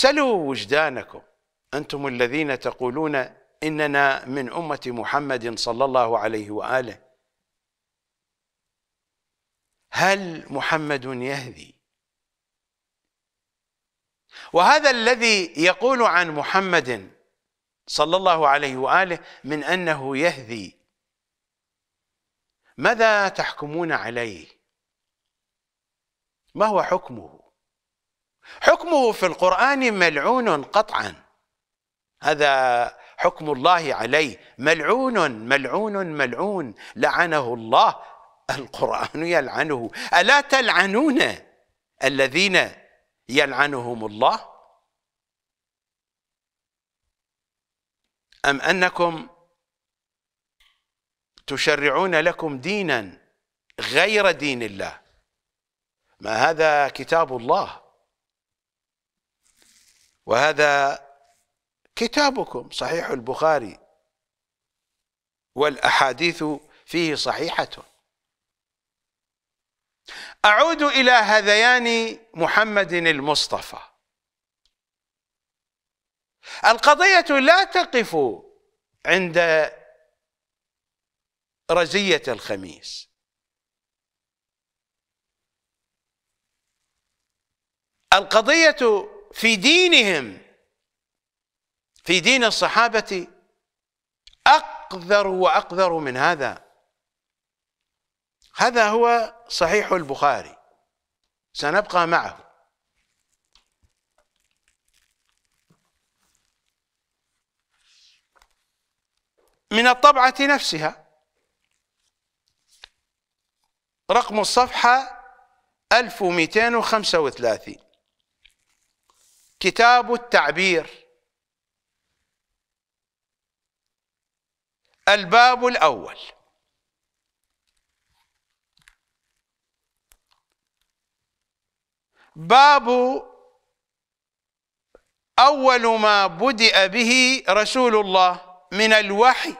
سلوا وجدانكم أنتم الذين تقولون إننا من أمة محمد صلى الله عليه وآله هل محمد يهدي وهذا الذي يقول عن محمد صلى الله عليه وآله من أنه يهدي ماذا تحكمون عليه ما هو حكمه حكمه في القرآن ملعون قطعا هذا حكم الله عليه ملعون ملعون ملعون لعنه الله القرآن يلعنه ألا تلعنون الذين يلعنهم الله أم أنكم تشرعون لكم دينا غير دين الله ما هذا كتاب الله وهذا كتابكم صحيح البخاري والأحاديث فيه صحيحة أعود إلى هذيان محمد المصطفى القضية لا تقف عند رزية الخميس القضية في دينهم في دين الصحابة أقذر وأقذر من هذا هذا هو صحيح البخاري سنبقى معه من الطبعة نفسها رقم الصفحة 1235 كتاب التعبير الباب الأول باب أول ما بدأ به رسول الله من الوحي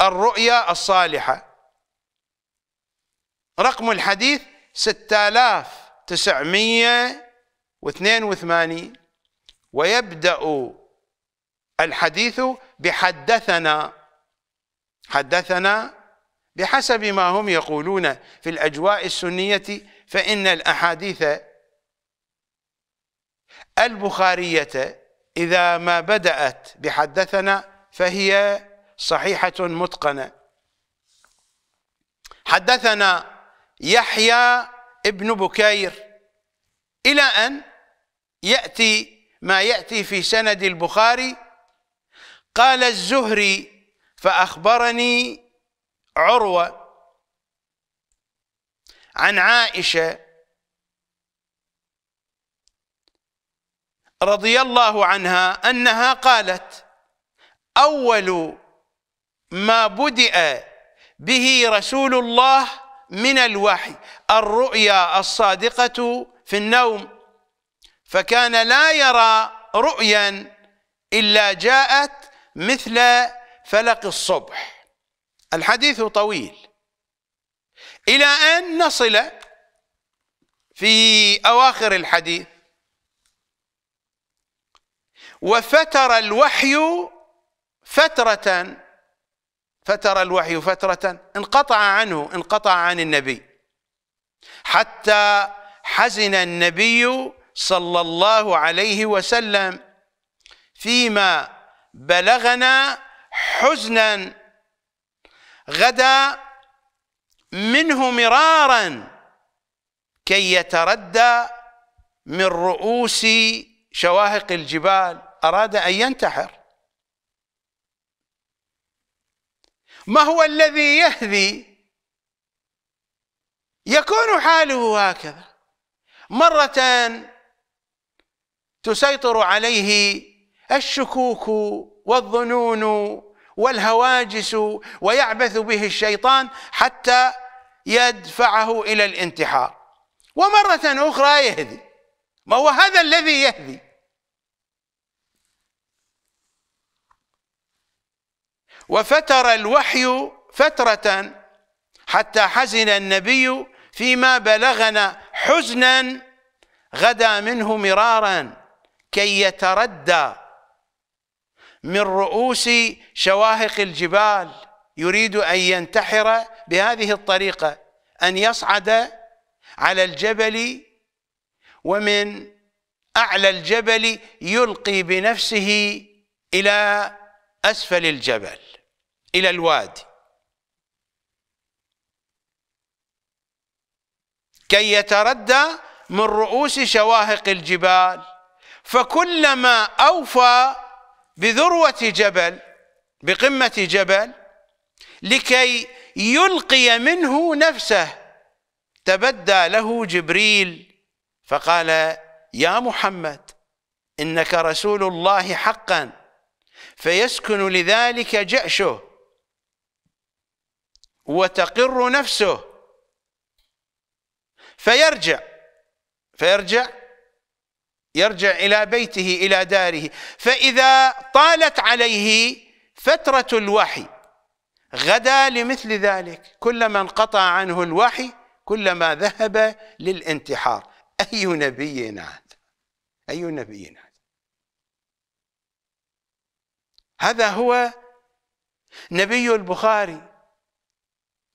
الرؤيا الصالحة رقم الحديث ستة آلاف تسعمية و82 ويبدأ الحديث بحدثنا حدثنا بحسب ما هم يقولون في الأجواء السنية فإن الأحاديث البخارية إذا ما بدأت بحدثنا فهي صحيحة متقنة حدثنا يحيى ابن بكير إلى أن يأتي ما يأتي في سند البخاري قال الزهري فأخبرني عروة عن عائشة رضي الله عنها أنها قالت أول ما بدأ به رسول الله من الوحي الرؤيا الصادقة في النوم فكان لا يرى رؤيا إلا جاءت مثل فلق الصبح الحديث طويل إلى أن نصل في أواخر الحديث وفتر الوحي فترة فتر الوحي فترة انقطع عنه انقطع عن النبي حتى حزن النبي صلى الله عليه وسلم فيما بلغنا حزنا غدا منه مرارا كي يتردى من رؤوس شواهق الجبال أراد أن ينتحر ما هو الذي يهذي يكون حاله هكذا مرة تسيطر عليه الشكوك والظنون والهواجس ويعبث به الشيطان حتى يدفعه الى الانتحار ومره اخرى يهدي ما هو هذا الذي يهدي وفتر الوحي فتره حتى حزن النبي فيما بلغنا حزنا غدا منه مرارا كي يتردى من رؤوس شواهق الجبال يريد ان ينتحر بهذه الطريقه ان يصعد على الجبل ومن اعلى الجبل يلقي بنفسه الى اسفل الجبل الى الوادي كي يتردى من رؤوس شواهق الجبال فكلما أوفى بذروة جبل بقمة جبل لكي يلقي منه نفسه تبدى له جبريل فقال يا محمد إنك رسول الله حقا فيسكن لذلك جأشه وتقر نفسه فيرجع فيرجع يرجع إلى بيته إلى داره فإذا طالت عليه فترة الوحي غدا لمثل ذلك كلما انقطع عنه الوحي كلما ذهب للانتحار أي نبي هذا أي نبي هذا هذا هو نبي البخاري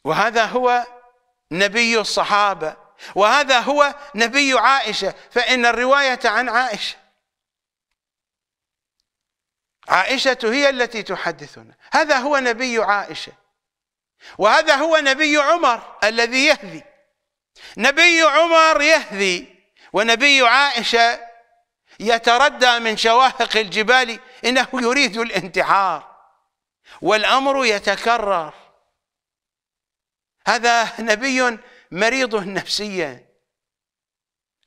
وهذا هو نبي الصحابه وهذا هو نبي عائشة فإن الرواية عن عائشة عائشة هي التي تحدثنا هذا هو نبي عائشة وهذا هو نبي عمر الذي يهذي نبي عمر يهذي ونبي عائشة يتردى من شواهق الجبال إنه يريد الانتحار والأمر يتكرر هذا نبي مريضه النفسية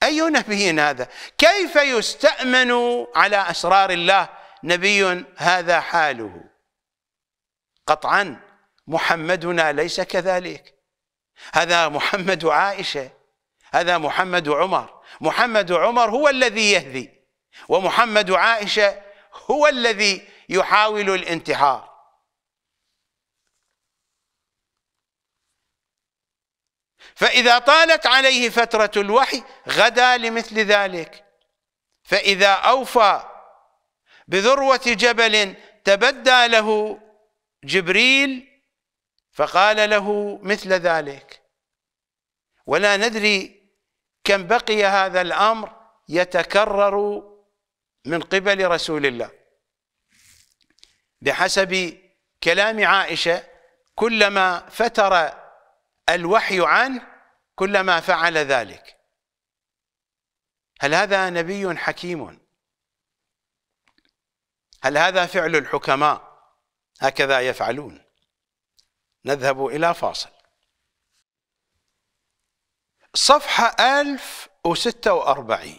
أي نبي هذا كيف يستأمن على أسرار الله نبي هذا حاله قطعا محمدنا ليس كذلك هذا محمد عائشة هذا محمد عمر محمد عمر هو الذي يهذي ومحمد عائشة هو الذي يحاول الانتحار فإذا طالت عليه فترة الوحي غدا لمثل ذلك فإذا أوفى بذروة جبل تبدى له جبريل فقال له مثل ذلك ولا ندري كم بقي هذا الأمر يتكرر من قبل رسول الله بحسب كلام عائشة كلما فتر الوحي عنه كلما فعل ذلك هل هذا نبي حكيم هل هذا فعل الحكماء هكذا يفعلون نذهب إلى فاصل صفحة 1046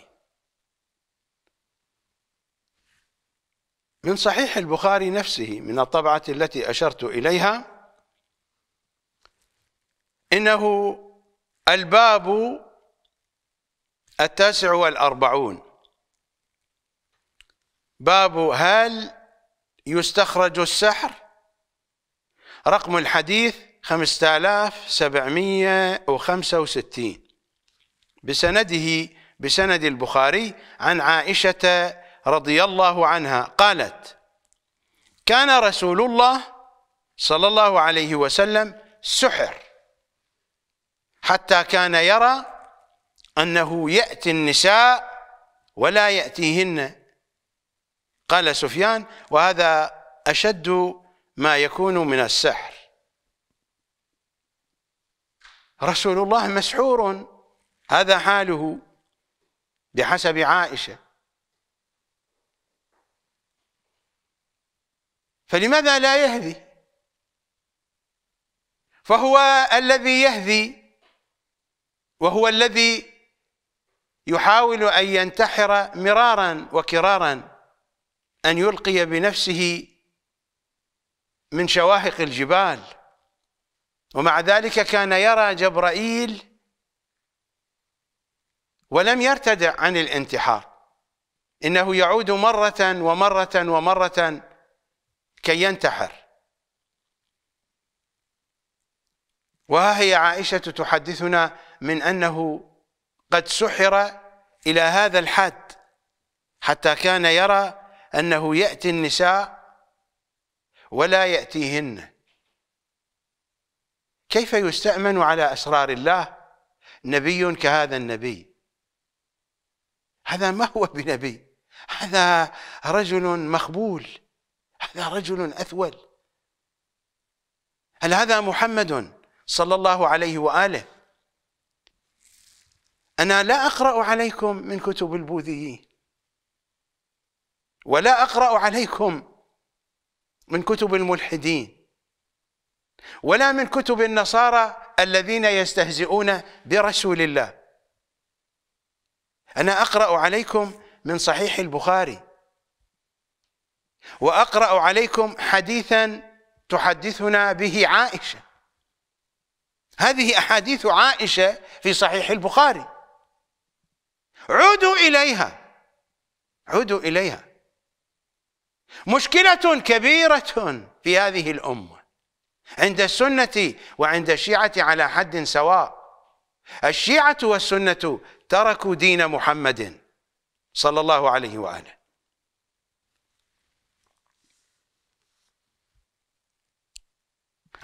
من صحيح البخاري نفسه من الطبعة التي أشرت إليها إنه الباب التاسع والأربعون باب هل يستخرج السحر رقم الحديث 5765 بسنده بسند البخاري عن عائشة رضي الله عنها قالت كان رسول الله صلى الله عليه وسلم سحر حتى كان يرى أنه يأتي النساء ولا يأتيهن قال سفيان وهذا أشد ما يكون من السحر رسول الله مسحور هذا حاله بحسب عائشة فلماذا لا يهذي فهو الذي يهذي وهو الذي يحاول أن ينتحر مرارا وكرارا أن يلقي بنفسه من شواهق الجبال ومع ذلك كان يرى جبرائيل ولم يرتدع عن الانتحار إنه يعود مرة ومرة ومرة كي ينتحر وها هي عائشة تحدثنا من أنه قد سحر إلى هذا الحد حتى كان يرى أنه يأتي النساء ولا يأتيهن كيف يستأمن على أسرار الله نبي كهذا النبي هذا ما هو بنبي هذا رجل مخبول هذا رجل أثول هل هذا محمد صلى الله عليه وآله أنا لا أقرأ عليكم من كتب البوذيين ولا أقرأ عليكم من كتب الملحدين ولا من كتب النصارى الذين يستهزئون برسول الله أنا أقرأ عليكم من صحيح البخاري وأقرأ عليكم حديثا تحدثنا به عائشة هذه أحاديث عائشة في صحيح البخاري عودوا إليها عودوا إليها مشكلة كبيرة في هذه الأمة عند السنة وعند الشيعة على حد سواء الشيعة والسنة تركوا دين محمد صلى الله عليه وآله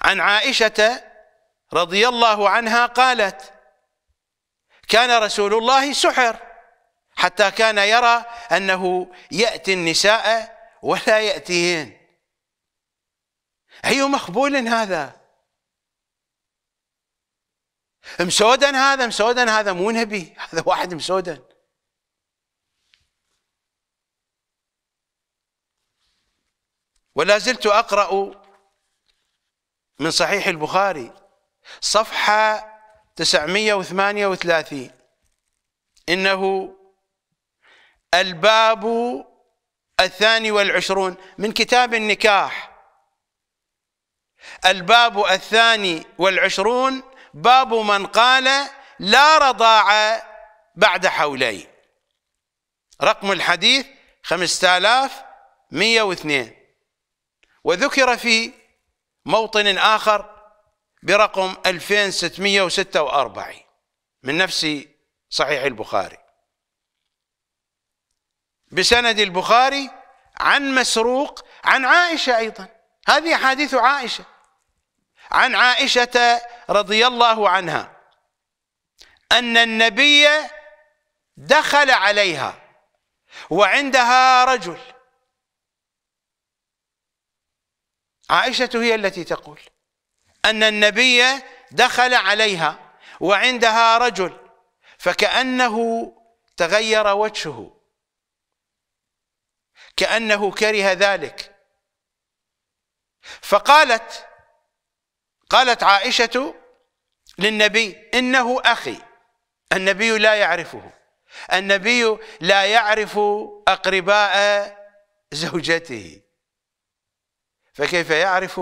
عن عائشة رضي الله عنها قالت كان رسول الله سحر حتى كان يرى انه ياتي النساء ولا ياتيهن اي مخبول هذا مسودن هذا مسودن هذا مو نبي هذا واحد مسودن ولا زلت اقرا من صحيح البخاري صفحه 938 انه الباب الثاني والعشرون من كتاب النكاح الباب الثاني والعشرون باب من قال لا رضاعة بعد حولين رقم الحديث 5102 وذكر في موطن آخر برقم 2646 من نفس صحيح البخاري بسند البخاري عن مسروق عن عائشة أيضا هذه حديث عائشة عن عائشة رضي الله عنها أن النبي دخل عليها وعندها رجل عائشة هي التي تقول أن النبي دخل عليها وعندها رجل فكأنه تغير وجهه كأنه كره ذلك فقالت قالت عائشة للنبي إنه أخي النبي لا يعرفه النبي لا يعرف أقرباء زوجته فكيف يعرف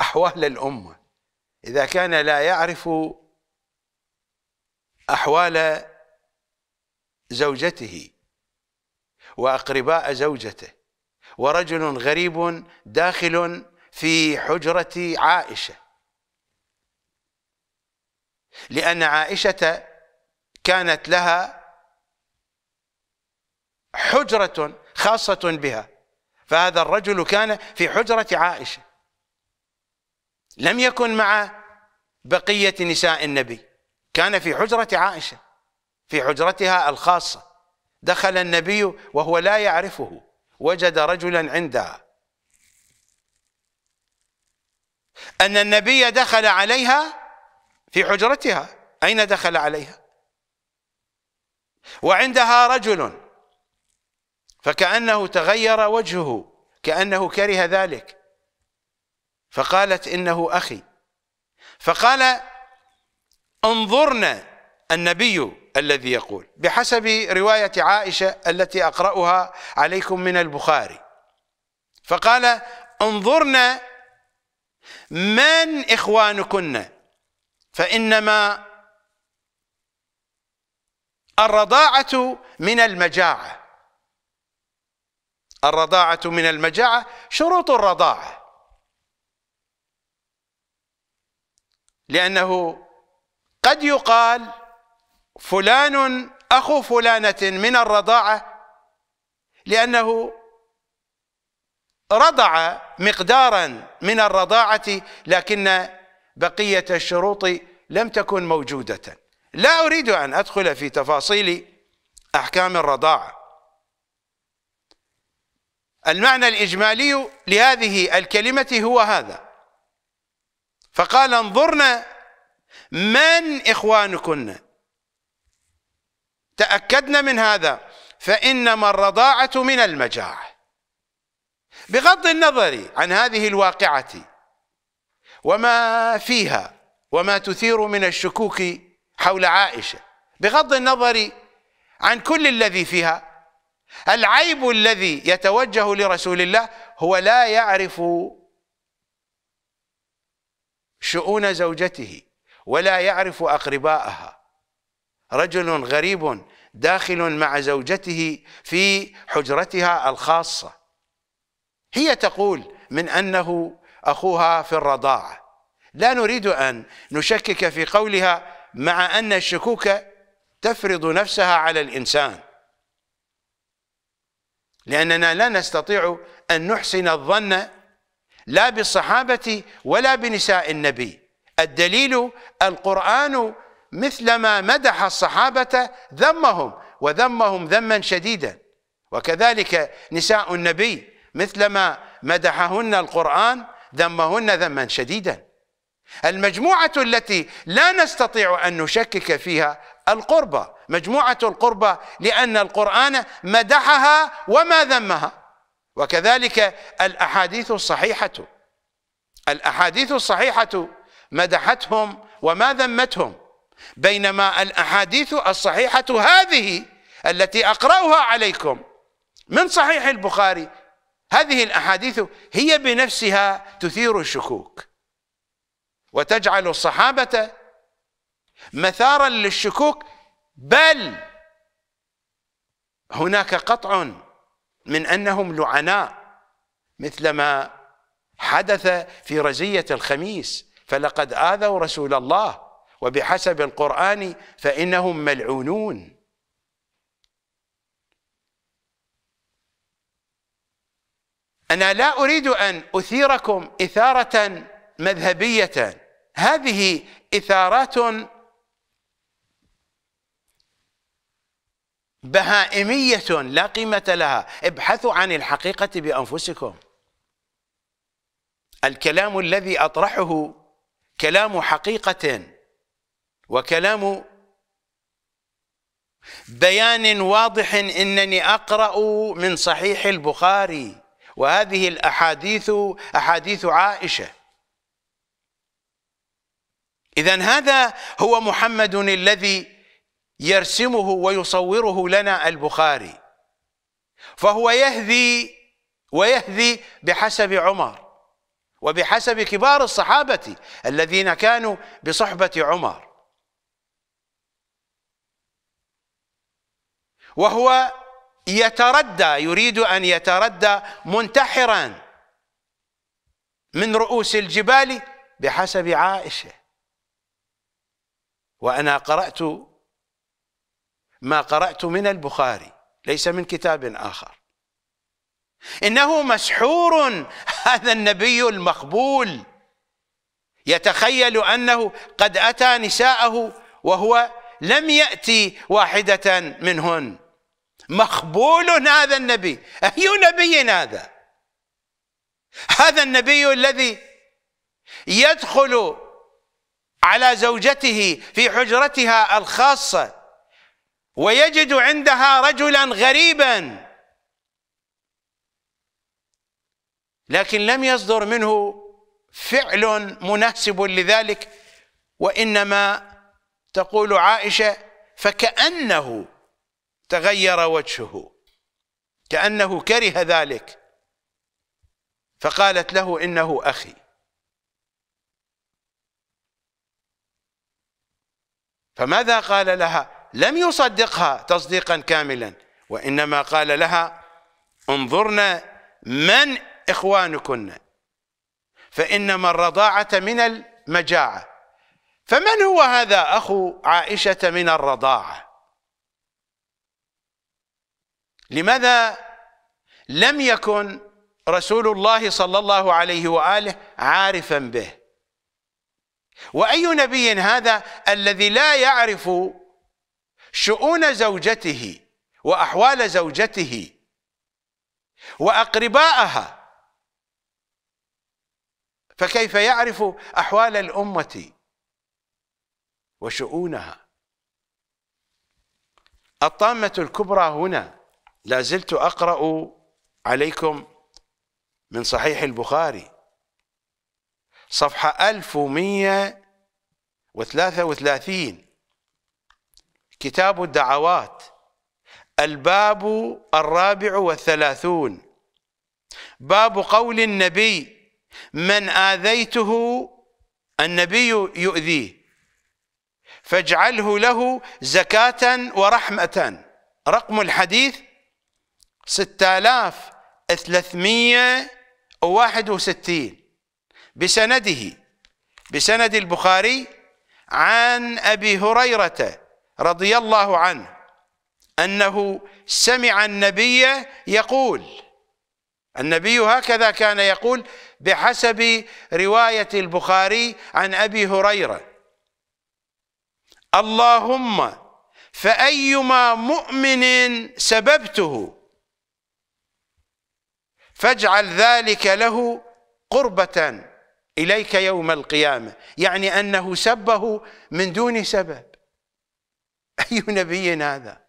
أحوال الأمة إذا كان لا يعرف أحوال زوجته وأقرباء زوجته ورجل غريب داخل في حجرة عائشة لأن عائشة كانت لها حجرة خاصة بها فهذا الرجل كان في حجرة عائشة لم يكن مع بقية نساء النبي كان في حجرة عائشة في حجرتها الخاصة دخل النبي وهو لا يعرفه وجد رجلا عنده أن النبي دخل عليها في حجرتها أين دخل عليها وعندها رجل فكأنه تغير وجهه كأنه كره ذلك فقالت إنه أخي فقال انظرنا النبي الذي يقول بحسب رواية عائشة التي أقرأها عليكم من البخاري فقال انظرنا من إخوانكن فإنما الرضاعة من المجاعة الرضاعة من المجاعة شروط الرضاعة لأنه قد يقال فلان أخو فلانة من الرضاعة لأنه رضع مقدارا من الرضاعة لكن بقية الشروط لم تكن موجودة لا أريد أن أدخل في تفاصيل أحكام الرضاعة المعنى الإجمالي لهذه الكلمة هو هذا فقال انظرنا من إخوانكن تأكدنا من هذا فإنما الرضاعة من المجاعة بغض النظر عن هذه الواقعة وما فيها وما تثير من الشكوك حول عائشة بغض النظر عن كل الذي فيها العيب الذي يتوجه لرسول الله هو لا يعرف شؤون زوجته ولا يعرف أقرباءها رجل غريب داخل مع زوجته في حجرتها الخاصة هي تقول من أنه أخوها في الرضاعة لا نريد أن نشكك في قولها مع أن الشكوك تفرض نفسها على الإنسان لأننا لا نستطيع أن نحسن الظن لا بالصحابة ولا بنساء النبي الدليل القرآن مثلما مدح الصحابة ذمهم وذمهم ذما شديدا وكذلك نساء النبي مثلما مدحهن القرآن ذمهن ذما شديدا المجموعة التي لا نستطيع أن نشكك فيها القربة مجموعة القربة لأن القرآن مدحها وما ذمها وكذلك الأحاديث الصحيحة الأحاديث الصحيحة مدحتهم وما ذمتهم بينما الأحاديث الصحيحة هذه التي أقرأها عليكم من صحيح البخاري هذه الأحاديث هي بنفسها تثير الشكوك وتجعل الصحابة مثارا للشكوك بل هناك قطع من أنهم لعناء مثلما حدث في رزية الخميس فلقد آذوا رسول الله وبحسب القرآن فإنهم ملعونون أنا لا أريد أن أثيركم إثارة مذهبية هذه إثارات بهائمية لا قيمة لها ابحثوا عن الحقيقة بأنفسكم الكلام الذي أطرحه كلام حقيقة وكلام بيان واضح انني اقرا من صحيح البخاري وهذه الاحاديث احاديث عائشه اذا هذا هو محمد الذي يرسمه ويصوره لنا البخاري فهو يهذي ويهذي بحسب عمر وبحسب كبار الصحابه الذين كانوا بصحبه عمر وهو يتردى يريد أن يتردى منتحرا من رؤوس الجبال بحسب عائشة وأنا قرأت ما قرأت من البخاري ليس من كتاب آخر إنه مسحور هذا النبي المقبول يتخيل أنه قد أتى نساءه وهو لم يأتي واحدة منهن مخبول هذا النبي أي نبي هذا هذا النبي الذي يدخل على زوجته في حجرتها الخاصة ويجد عندها رجلا غريبا لكن لم يصدر منه فعل مناسب لذلك وإنما تقول عائشة فكأنه تغير وجهه كأنه كره ذلك فقالت له إنه أخي فماذا قال لها لم يصدقها تصديقا كاملا وإنما قال لها انظرنا من إخوانكن فإنما الرضاعة من المجاعة فمن هو هذا أخو عائشة من الرضاعة لماذا لم يكن رسول الله صلى الله عليه واله عارفا به واي نبي هذا الذي لا يعرف شؤون زوجته واحوال زوجته واقرباءها فكيف يعرف احوال الامه وشؤونها الطامه الكبرى هنا لا زلت أقرأ عليكم من صحيح البخاري صفحة 1133 كتاب الدعوات الباب الرابع والثلاثون باب قول النبي من آذيته النبي يؤذيه فاجعله له زكاة ورحمة رقم الحديث 6361 بسنده بسند البخاري عن أبي هريرة رضي الله عنه أنه سمع النبي يقول النبي هكذا كان يقول بحسب رواية البخاري عن أبي هريرة اللهم فأيما مؤمن سببته فاجعل ذلك له قربة إليك يوم القيامة يعني أنه سبه من دون سبب أي نبي هذا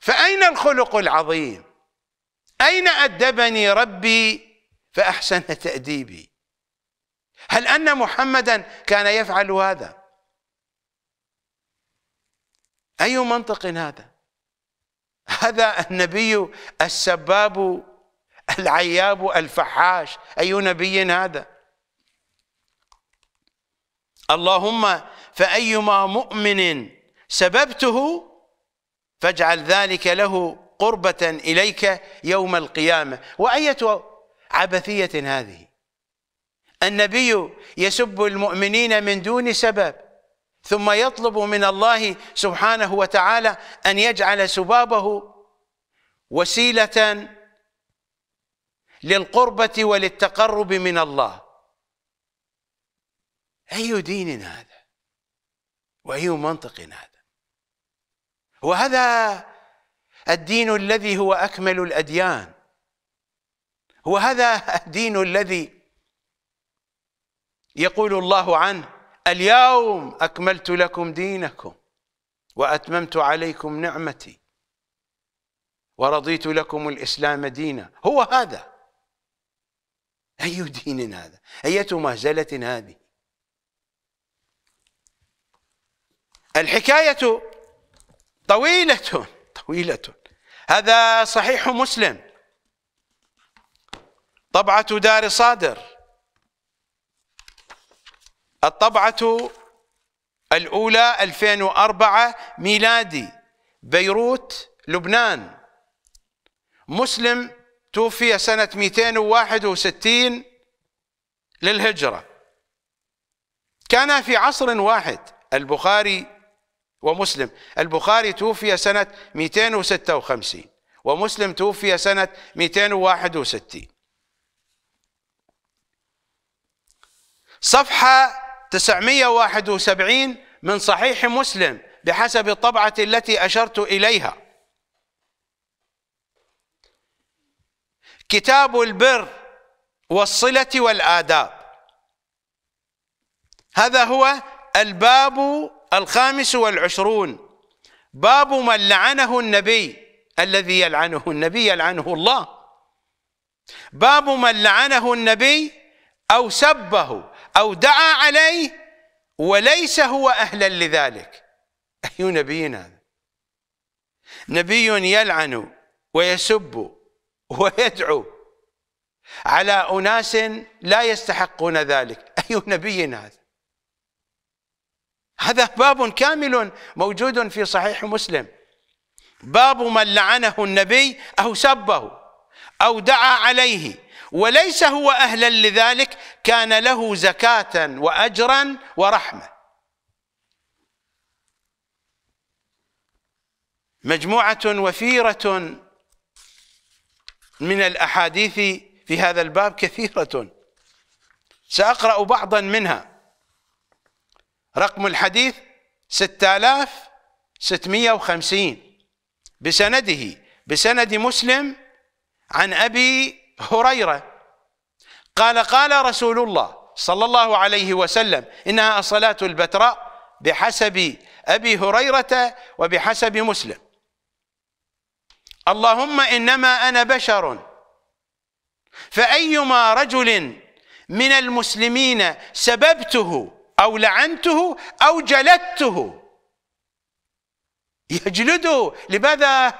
فأين الخلق العظيم أين أدبني ربي فأحسن تأديبي هل أن محمدا كان يفعل هذا أي منطق هذا هذا النبي السباب العياب الفحاش أي نبي هذا اللهم فأيما مؤمن سببته فاجعل ذلك له قربة إليك يوم القيامة وأية عبثية هذه النبي يسب المؤمنين من دون سبب ثم يطلب من الله سبحانه وتعالى أن يجعل سبابه وسيلة للقربة وللتقرب من الله أي دين هذا وأي منطق هذا وهذا الدين الذي هو أكمل الأديان وهذا الدين الذي يقول الله عنه اليوم أكملت لكم دينكم وأتممت عليكم نعمتي ورضيت لكم الإسلام دينا هو هذا أي دين هذا أية مهزلة هذه الحكاية طويلة طويلة هذا صحيح مسلم طبعة دار صادر الطبعة الأولى 2004 ميلادي بيروت لبنان مسلم توفي سنة 261 للهجرة كان في عصر واحد البخاري ومسلم البخاري توفي سنة 256 ومسلم توفي سنة 261 صفحة 971 من صحيح مسلم بحسب الطبعة التي أشرت إليها كتاب البر والصلة والآداب هذا هو الباب الخامس والعشرون باب من لعنه النبي الذي يلعنه النبي يلعنه الله باب من لعنه النبي أو سبه أو دعا عليه وليس هو أهلا لذلك أي نبي هذا نبي يلعن ويسب ويدعو على أناس لا يستحقون ذلك أي نبي هذا هذا باب كامل موجود في صحيح مسلم باب من لعنه النبي أو سبه أو دعا عليه وليس هو أهلا لذلك كان له زكاة وأجرا ورحمة مجموعة وفيرة من الأحاديث في هذا الباب كثيرة سأقرأ بعضا منها رقم الحديث 6650 بسنده بسند مسلم عن أبي هريرة قال قال رسول الله صلى الله عليه وسلم إنها صلاه البتراء بحسب أبي هريرة وبحسب مسلم اللهم إنما أنا بشر فأيما رجل من المسلمين سببته أو لعنته أو جلدته يجلده لماذا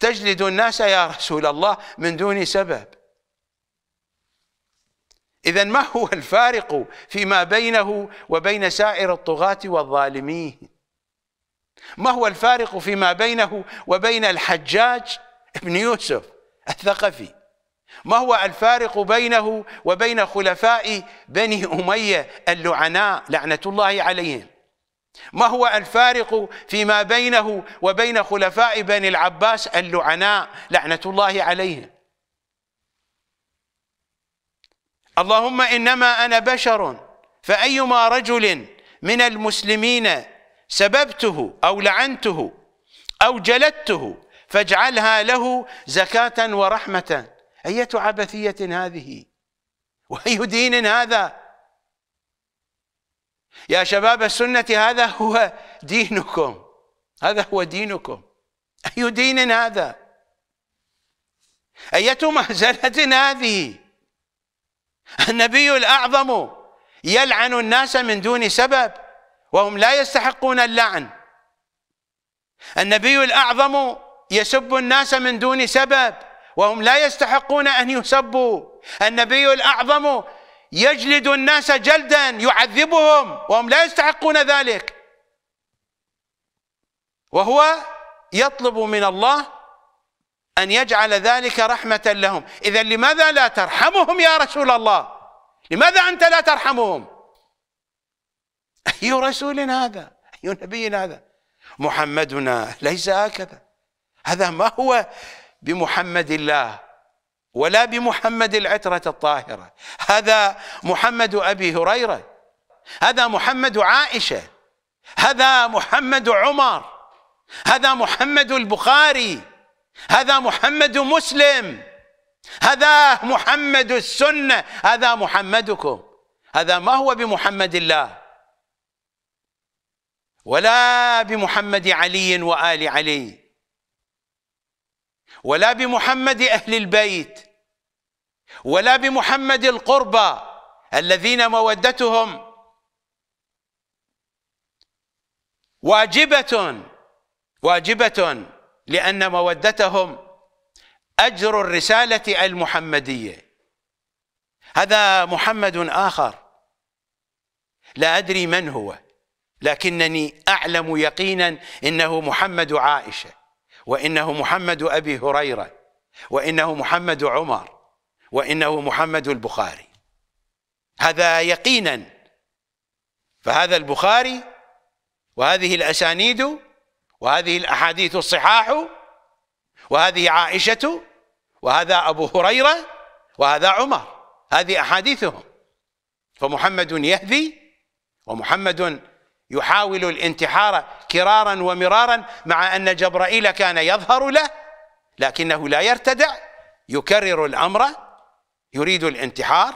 تجلد الناس يا رسول الله من دون سبب إذا ما هو الفارق فيما بينه وبين سائر الطغاة والظالمين ما هو الفارق فيما بينه وبين الحجاج بن يوسف الثقفي ما هو الفارق بينه وبين خلفاء بني أمية اللعناء لعنة الله عليهم ما هو الفارق فيما بينه وبين خلفاء بني العباس اللعناء لعنة الله عليهم اللهم إنما أنا بشر فأيما رجل من المسلمين سببته أو لعنته أو جلدته فاجعلها له زكاة ورحمة أية عبثية هذه وأي دين هذا يا شباب السنة هذا هو دينكم هذا هو دينكم أي دين هذا أية مهزلة هذه النبي الأعظم يلعن الناس من دون سبب وهم لا يستحقون اللعن النبي الأعظم يسب الناس من دون سبب وهم لا يستحقون أن يسبوا النبي الأعظم يجلد الناس جلدا يعذبهم وهم لا يستحقون ذلك وهو يطلب من الله أن يجعل ذلك رحمة لهم إذا لماذا لا ترحمهم يا رسول الله لماذا أنت لا ترحمهم أي رسول هذا أي نبي هذا محمدنا ليس هكذا هذا ما هو بمحمد الله ولا بمحمد العترة الطاهرة هذا محمد أبي هريرة هذا محمد عائشة هذا محمد عمر هذا محمد البخاري هذا محمد مسلم هذا محمد السنة هذا محمدكم هذا ما هو بمحمد الله ولا بمحمد علي وآل علي ولا بمحمد أهل البيت ولا بمحمد القربى الذين مودتهم واجبة واجبة لأن مودتهم أجر الرسالة المحمدية هذا محمد آخر لا أدري من هو لكنني أعلم يقينا إنه محمد عائشة وإنه محمد أبي هريرة وإنه محمد عمر وإنه محمد البخاري هذا يقينا فهذا البخاري وهذه الأسانيد وهذه الأحاديث الصحاح وهذه عائشة وهذا أبو هريرة وهذا عمر هذه أحاديثهم فمحمد يهذي ومحمد يحاول الانتحار كرارا ومرارا مع أن جبرائيل كان يظهر له لكنه لا يرتدع يكرر الأمر يريد الانتحار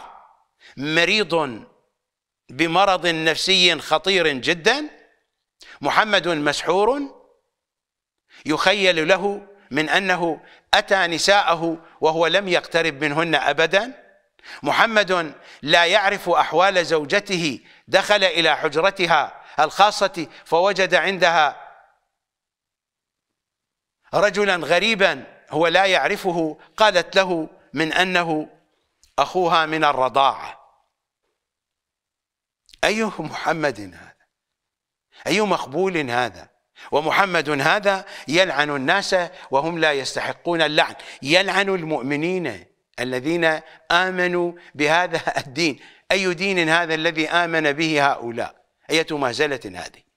مريض بمرض نفسي خطير جدا محمد مسحور يخيل له من أنه أتى نساءه وهو لم يقترب منهن أبدا محمد لا يعرف أحوال زوجته دخل إلى حجرتها الخاصة فوجد عندها رجلا غريبا هو لا يعرفه قالت له من أنه أخوها من الرضاعة أي محمد هذا أي مقبول هذا ومحمد هذا يلعن الناس وهم لا يستحقون اللعن يلعن المؤمنين الذين آمنوا بهذا الدين أي دين هذا الذي آمن به هؤلاء أية مهزلة هذه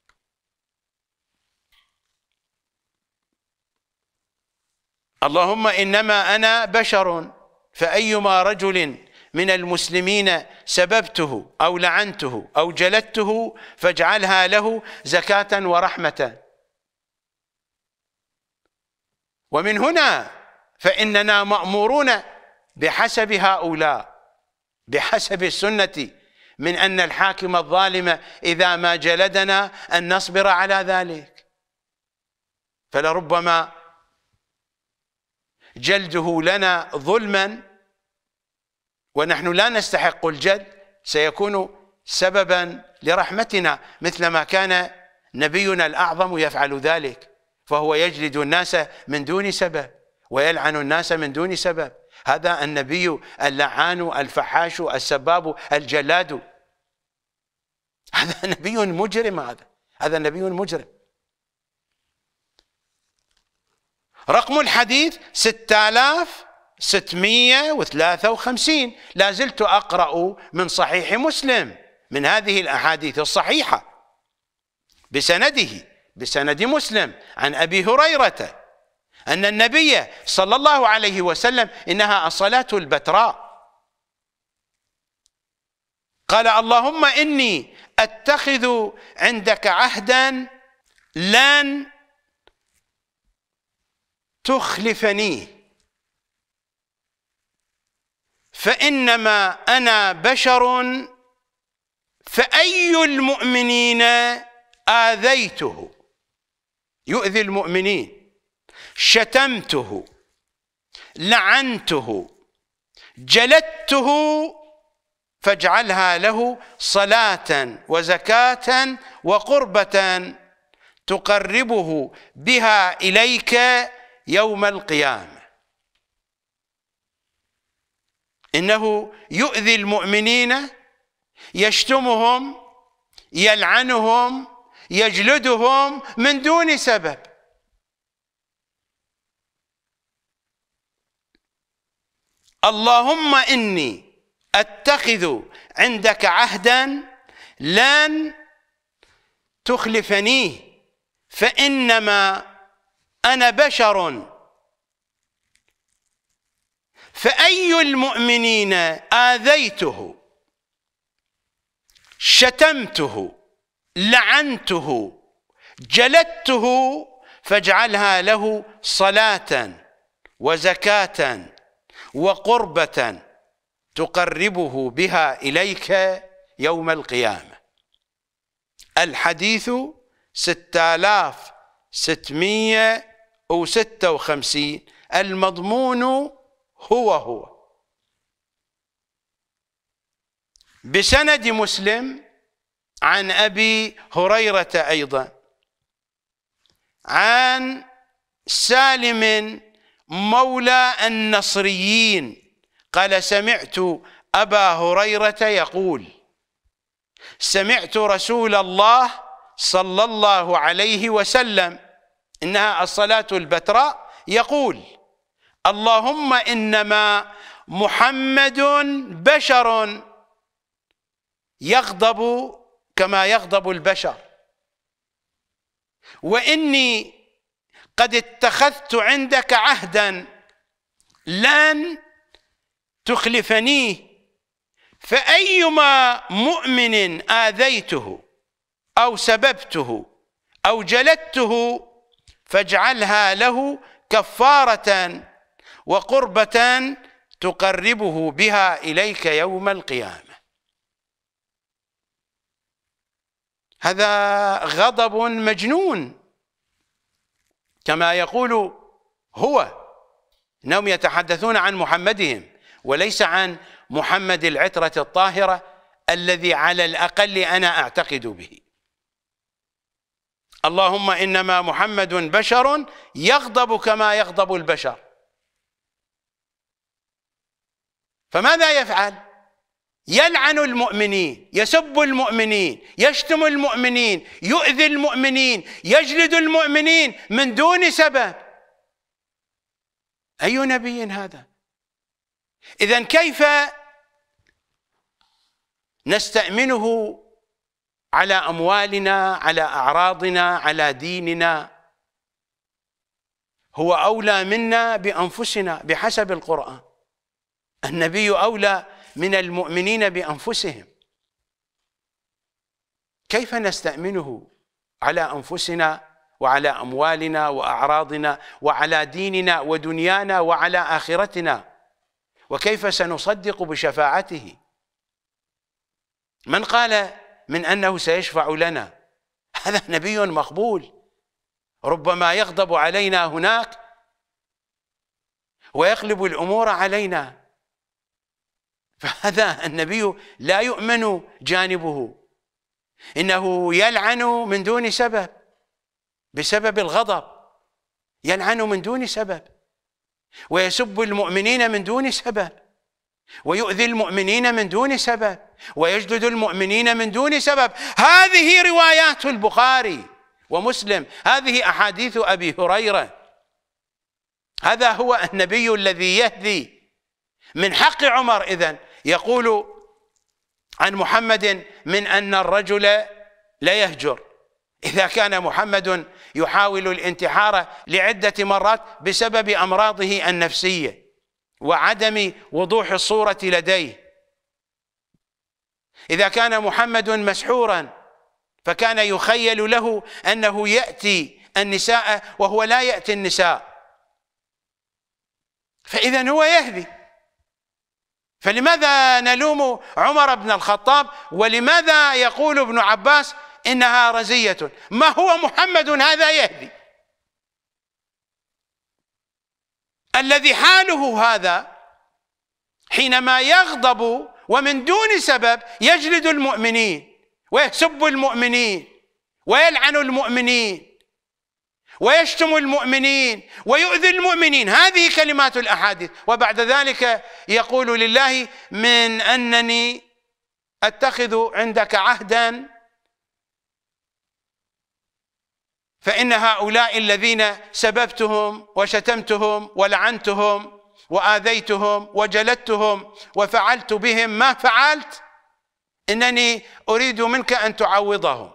اللهم إنما أنا بشر فأيما رجل من المسلمين سببته أو لعنته أو جلدته فاجعلها له زكاة ورحمة ومن هنا فإننا مأمورون بحسب هؤلاء بحسب السنة من أن الحاكم الظالم إذا ما جلدنا أن نصبر على ذلك فلربما جلده لنا ظلما ونحن لا نستحق الجد سيكون سببا لرحمتنا مثلما كان نبينا الأعظم يفعل ذلك فهو يجلد الناس من دون سبب ويلعن الناس من دون سبب هذا النبي اللعان الفحاش السباب الجلاد هذا نبي مجرم هذا هذا نبي مجرم رقم الحديث 6653 لا زلت أقرأ من صحيح مسلم من هذه الأحاديث الصحيحة بسنده بسند مسلم عن أبي هريرة أن النبي صلى الله عليه وسلم إنها الصلاة البتراء قال اللهم إني أتخذ عندك عهدا لن تخلفني فإنما أنا بشر فأي المؤمنين آذيته يؤذي المؤمنين شتمته لعنته جلدته فاجعلها له صلاة وزكاة وقربة تقربه بها إليك يوم القيامة إنه يؤذي المؤمنين يشتمهم يلعنهم يجلدهم من دون سبب اللهم إني أتخذ عندك عهدا لن تخلفنيه فإنما أنا بشر فأي المؤمنين آذيته شتمته لعنته جلدته فاجعلها له صلاة وزكاة وقربة تقربه بها إليك يوم القيامة الحديث ستة آلاف ستمية وستة وخمسين المضمون هو هو بسند مسلم عن ابي هريره ايضا عن سالم مولى النصريين قال سمعت ابا هريره يقول سمعت رسول الله صلى الله عليه وسلم انها الصلاه البتراء يقول اللهم انما محمد بشر يغضب كما يغضب البشر واني قد اتخذت عندك عهدا لن تخلفنيه فايما مؤمن اذيته او سببته او جلدته فاجعلها له كفاره وقربه تقربه بها اليك يوم القيامه هذا غضب مجنون كما يقول هو انهم يتحدثون عن محمدهم وليس عن محمد العترة الطاهرة الذي على الأقل أنا أعتقد به اللهم إنما محمد بشر يغضب كما يغضب البشر فماذا يفعل؟ يلعن المؤمنين يسب المؤمنين يشتم المؤمنين يؤذي المؤمنين يجلد المؤمنين من دون سبب أي نبي هذا إذا كيف نستأمنه على أموالنا على أعراضنا على ديننا هو أولى منا بأنفسنا بحسب القرآن النبي أولى من المؤمنين بانفسهم كيف نستامنه على انفسنا وعلى اموالنا واعراضنا وعلى ديننا ودنيانا وعلى اخرتنا وكيف سنصدق بشفاعته من قال من انه سيشفع لنا هذا نبي مقبول ربما يغضب علينا هناك ويقلب الامور علينا فهذا النبي لا يؤمن جانبه انه يلعن من دون سبب بسبب الغضب يلعن من دون سبب ويسب المؤمنين من دون سبب ويؤذي المؤمنين من دون سبب ويجلد المؤمنين من دون سبب هذه روايات البخاري ومسلم هذه احاديث ابي هريره هذا هو النبي الذي يهدي من حق عمر اذا يقول عن محمد من أن الرجل لا يهجر إذا كان محمد يحاول الانتحار لعدة مرات بسبب أمراضه النفسية وعدم وضوح الصورة لديه إذا كان محمد مسحورا فكان يخيل له أنه يأتي النساء وهو لا يأتي النساء فإذا هو يهذي فلماذا نلوم عمر بن الخطاب ولماذا يقول ابن عباس انها رزيه ما هو محمد هذا يهدي الذي حاله هذا حينما يغضب ومن دون سبب يجلد المؤمنين ويسب المؤمنين ويلعن المؤمنين ويشتم المؤمنين ويؤذي المؤمنين هذه كلمات الاحاديث وبعد ذلك يقول لله من انني اتخذ عندك عهدا فان هؤلاء الذين سببتهم وشتمتهم ولعنتهم واذيتهم وجلدتهم وفعلت بهم ما فعلت انني اريد منك ان تعوضهم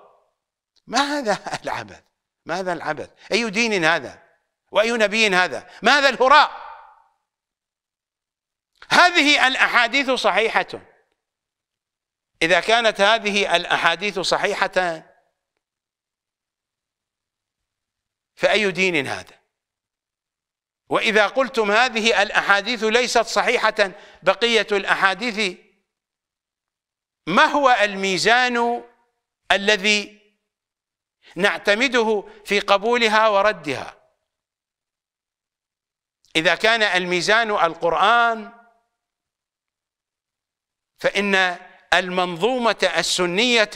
ما هذا العبث ماذا العبث أي دين هذا وأي نبي هذا ماذا الهراء هذه الأحاديث صحيحة إذا كانت هذه الأحاديث صحيحة فأي دين هذا وإذا قلتم هذه الأحاديث ليست صحيحة بقية الأحاديث ما هو الميزان الذي نعتمده في قبولها وردها إذا كان الميزان القرآن فإن المنظومة السنية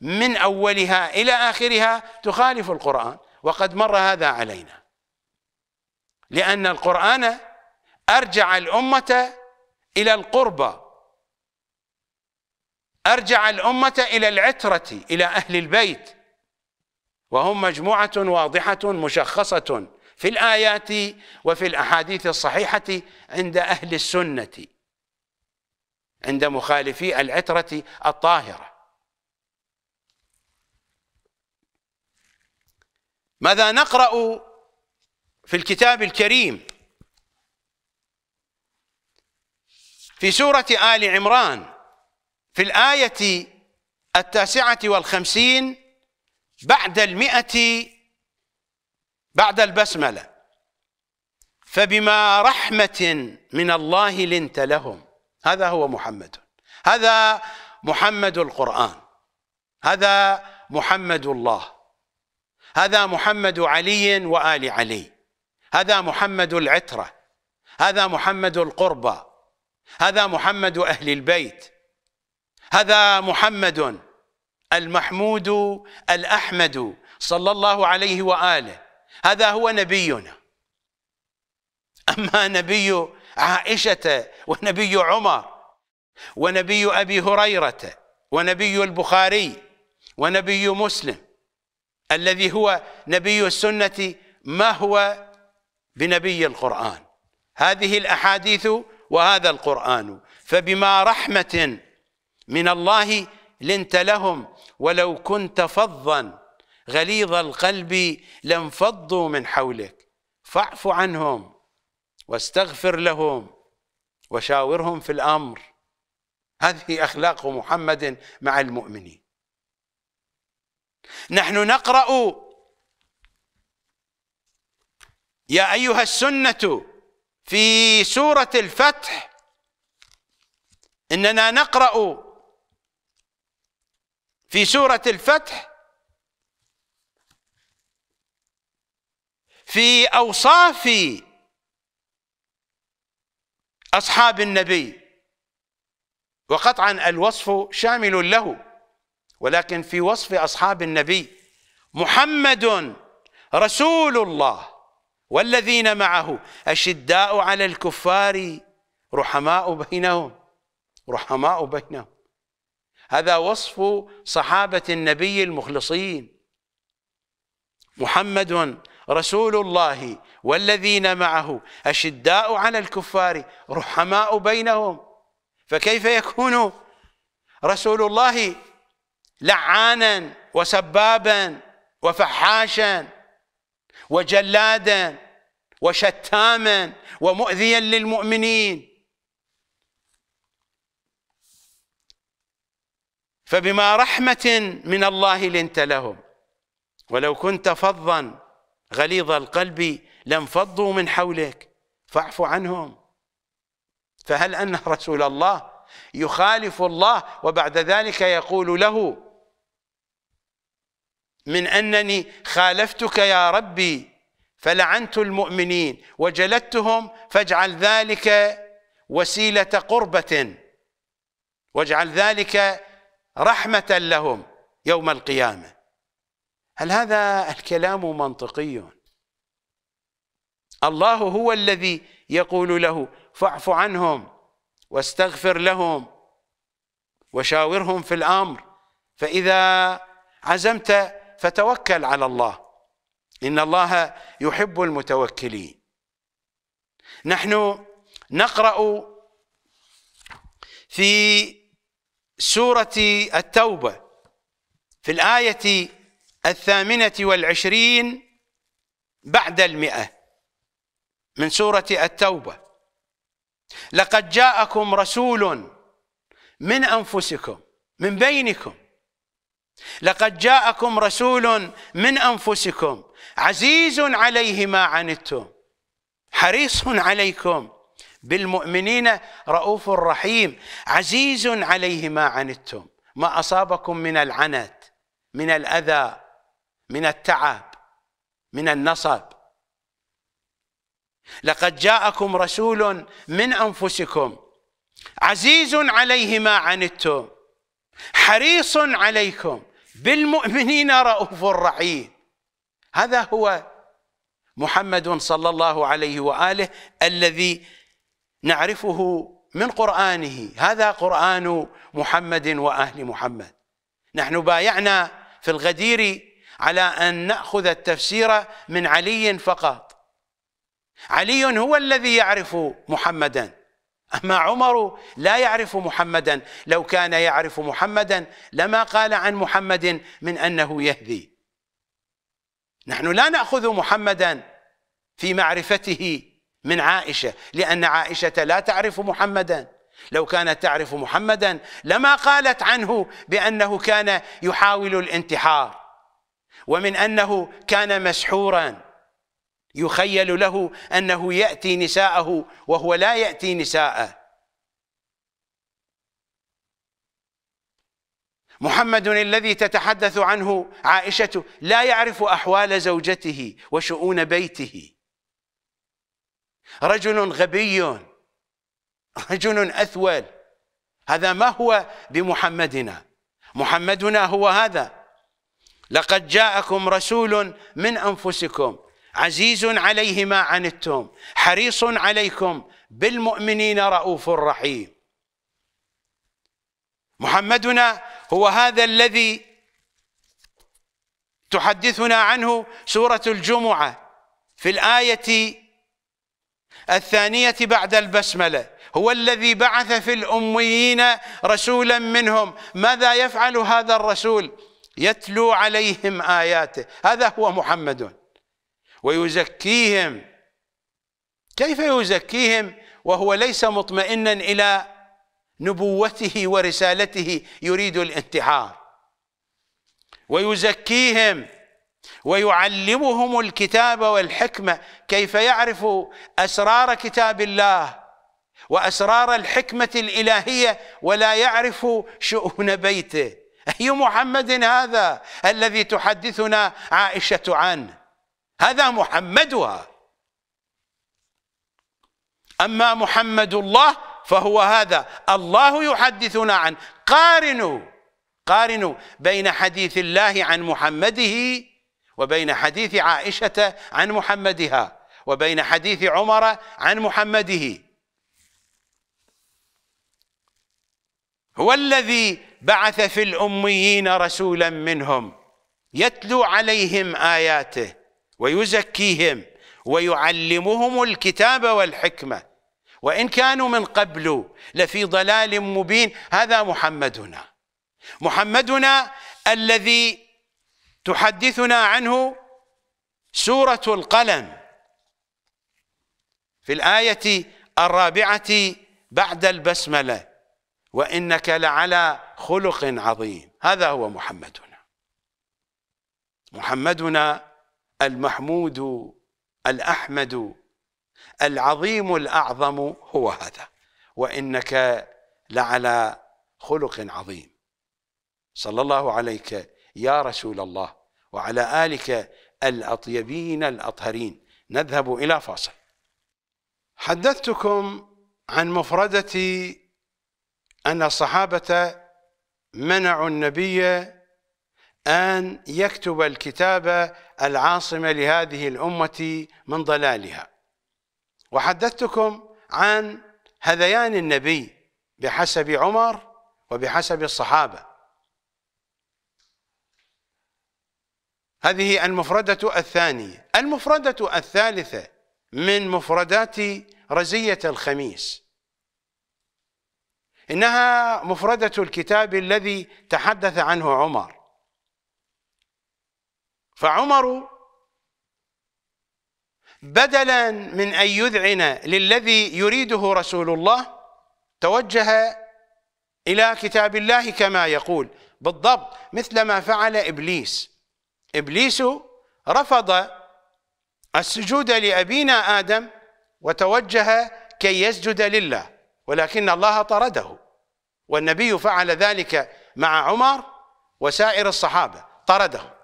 من أولها إلى آخرها تخالف القرآن وقد مر هذا علينا لأن القرآن أرجع الأمة إلى القربى أرجع الأمة إلى العترة إلى أهل البيت وهم مجموعة واضحة مشخصة في الآيات وفي الأحاديث الصحيحة عند أهل السنة عند مخالفي العترة الطاهرة ماذا نقرأ في الكتاب الكريم في سورة آل عمران في الآية التاسعة والخمسين بعد المئة بعد البسملة فبما رحمة من الله لنت لهم هذا هو محمد هذا محمد القرآن هذا محمد الله هذا محمد علي وآل علي هذا محمد العترة هذا محمد القربى هذا محمد أهل البيت هذا محمد المحمود الأحمد صلى الله عليه وآله هذا هو نبينا أما نبي عائشة ونبي عمر ونبي أبي هريرة ونبي البخاري ونبي مسلم الذي هو نبي السنة ما هو بنبي القرآن هذه الأحاديث وهذا القرآن فبما رحمة من الله لنت لهم ولو كنت فظا غليظ القلب لانفضوا من حولك فاعف عنهم واستغفر لهم وشاورهم في الامر هذه اخلاق محمد مع المؤمنين نحن نقرا يا ايها السنه في سوره الفتح اننا نقرا في سورة الفتح في أوصاف أصحاب النبي وقطعا الوصف شامل له ولكن في وصف أصحاب النبي محمد رسول الله والذين معه أشداء على الكفار رحماء بينهم رحماء بينهم هذا وصف صحابة النبي المخلصين محمد رسول الله والذين معه أشداء على الكفار رحماء بينهم فكيف يكون رسول الله لعانا وسبابا وفحاشا وجلادا وشتاما ومؤذيا للمؤمنين فبما رحمة من الله لنت لهم ولو كنت فظا غليظ القلب لانفضوا من حولك فاعف عنهم فهل أن رسول الله يخالف الله وبعد ذلك يقول له من أنني خالفتك يا ربي فلعنت المؤمنين وجلدتهم فاجعل ذلك وسيلة قربة واجعل ذلك رحمة لهم يوم القيامة هل هذا الكلام منطقي الله هو الذي يقول له فاعف عنهم واستغفر لهم وشاورهم في الأمر فإذا عزمت فتوكل على الله إن الله يحب المتوكلين نحن نقرأ في سورة التوبة في الآية الثامنة والعشرين بعد المئة من سورة التوبة لقد جاءكم رسول من أنفسكم من بينكم لقد جاءكم رسول من أنفسكم عزيز عليه ما عنتم حريص عليكم بالمؤمنين رؤوف رحيم عزيز عليه ما عنتم ما أصابكم من العنت من الأذى من التعب من النصب لقد جاءكم رسول من أنفسكم عزيز عليه ما عنتم حريص عليكم بالمؤمنين رؤوف رحيم هذا هو محمد صلى الله عليه وآله الذي نعرفه من قرآنه هذا قرآن محمد وأهل محمد نحن بايعنا في الغدير على أن نأخذ التفسير من علي فقط علي هو الذي يعرف محمدا أما عمر لا يعرف محمدا لو كان يعرف محمدا لما قال عن محمد من أنه يهدي نحن لا نأخذ محمدا في معرفته من عائشة لأن عائشة لا تعرف محمدا لو كانت تعرف محمدا لما قالت عنه بأنه كان يحاول الانتحار ومن أنه كان مسحورا يخيل له أنه يأتي نساءه وهو لا يأتي نساءه محمد الذي تتحدث عنه عائشة لا يعرف أحوال زوجته وشؤون بيته رجل غبي رجل أثول هذا ما هو بمحمدنا محمدنا هو هذا لقد جاءكم رسول من أنفسكم عزيز عليه ما عنتم حريص عليكم بالمؤمنين رؤوف رحيم محمدنا هو هذا الذي تحدثنا عنه سورة الجمعة في الآية الثانية بعد البسملة هو الذي بعث في الأميين رسولا منهم ماذا يفعل هذا الرسول يتلو عليهم آياته هذا هو محمد ويزكيهم كيف يزكيهم وهو ليس مطمئنا إلى نبوته ورسالته يريد الانتحار ويزكيهم ويعلمهم الكتاب والحكمه كيف يعرف اسرار كتاب الله واسرار الحكمه الالهيه ولا يعرف شؤون بيته اي محمد هذا الذي تحدثنا عائشه عنه هذا محمدها اما محمد الله فهو هذا الله يحدثنا عن قارنوا قارنوا بين حديث الله عن محمده وبين حديث عائشة عن محمدها وبين حديث عمر عن محمده هو الذي بعث في الأميين رسولا منهم يتلو عليهم آياته ويزكيهم ويعلمهم الكتاب والحكمة وإن كانوا من قبل لفي ضلال مبين هذا محمدنا محمدنا الذي تحدثنا عنه سورة القلم في الآية الرابعة بعد البسملة وإنك لعلى خلق عظيم هذا هو محمدنا محمدنا المحمود الأحمد العظيم الأعظم هو هذا وإنك لعلى خلق عظيم صلى الله عليك يا رسول الله وعلى آلك الأطيبين الأطهرين نذهب إلى فاصل حدثتكم عن مفردة أن الصحابة منعوا النبي أن يكتب الكتاب العاصمة لهذه الأمة من ضلالها وحدثتكم عن هذيان النبي بحسب عمر وبحسب الصحابة هذه المفردة الثانية المفردة الثالثة من مفردات رزية الخميس إنها مفردة الكتاب الذي تحدث عنه عمر فعمر بدلا من أن يذعن للذي يريده رسول الله توجه إلى كتاب الله كما يقول بالضبط مثل ما فعل إبليس إبليس رفض السجود لأبينا آدم وتوجه كي يسجد لله ولكن الله طرده والنبي فعل ذلك مع عمر وسائر الصحابة طرده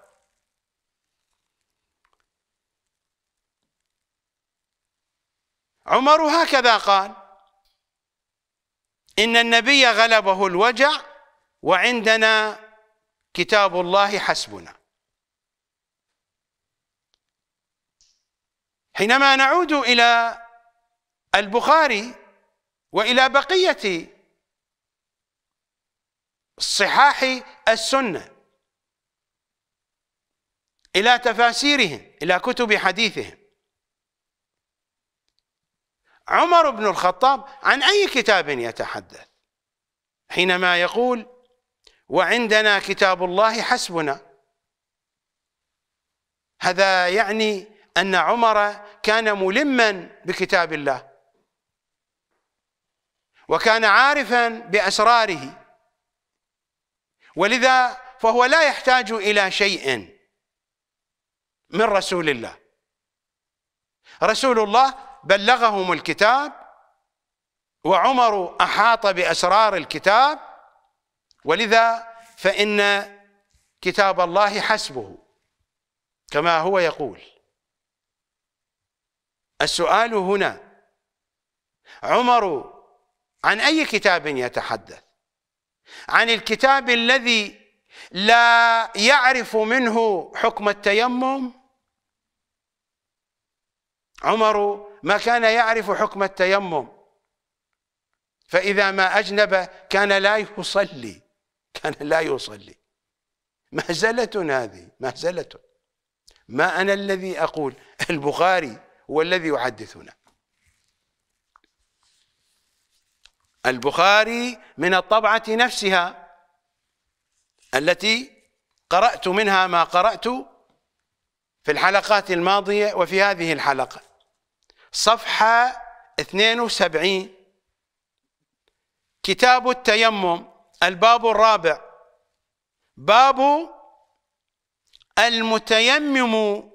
عمر هكذا قال إن النبي غلبه الوجع وعندنا كتاب الله حسبنا حينما نعود إلى البخاري وإلى بقية صحاح السنة إلى تفاسيرهم إلى كتب حديثهم عمر بن الخطاب عن أي كتاب يتحدث حينما يقول وعندنا كتاب الله حسبنا هذا يعني أن عمر كان ملما بكتاب الله وكان عارفا بأسراره ولذا فهو لا يحتاج إلى شيء من رسول الله رسول الله بلغهم الكتاب وعمر أحاط بأسرار الكتاب ولذا فإن كتاب الله حسبه كما هو يقول السؤال هنا عمر عن أي كتاب يتحدث عن الكتاب الذي لا يعرف منه حكم التيمم عمر ما كان يعرف حكم التيمم فإذا ما أجنب كان لا يصلي كان لا يصلي مهزلة هذه مهزلة ما أنا الذي أقول البخاري هو الذي يحدثنا البخاري من الطبعة نفسها التي قرأت منها ما قرأت في الحلقات الماضية وفي هذه الحلقة صفحة 72 كتاب التيمم الباب الرابع باب المتيمم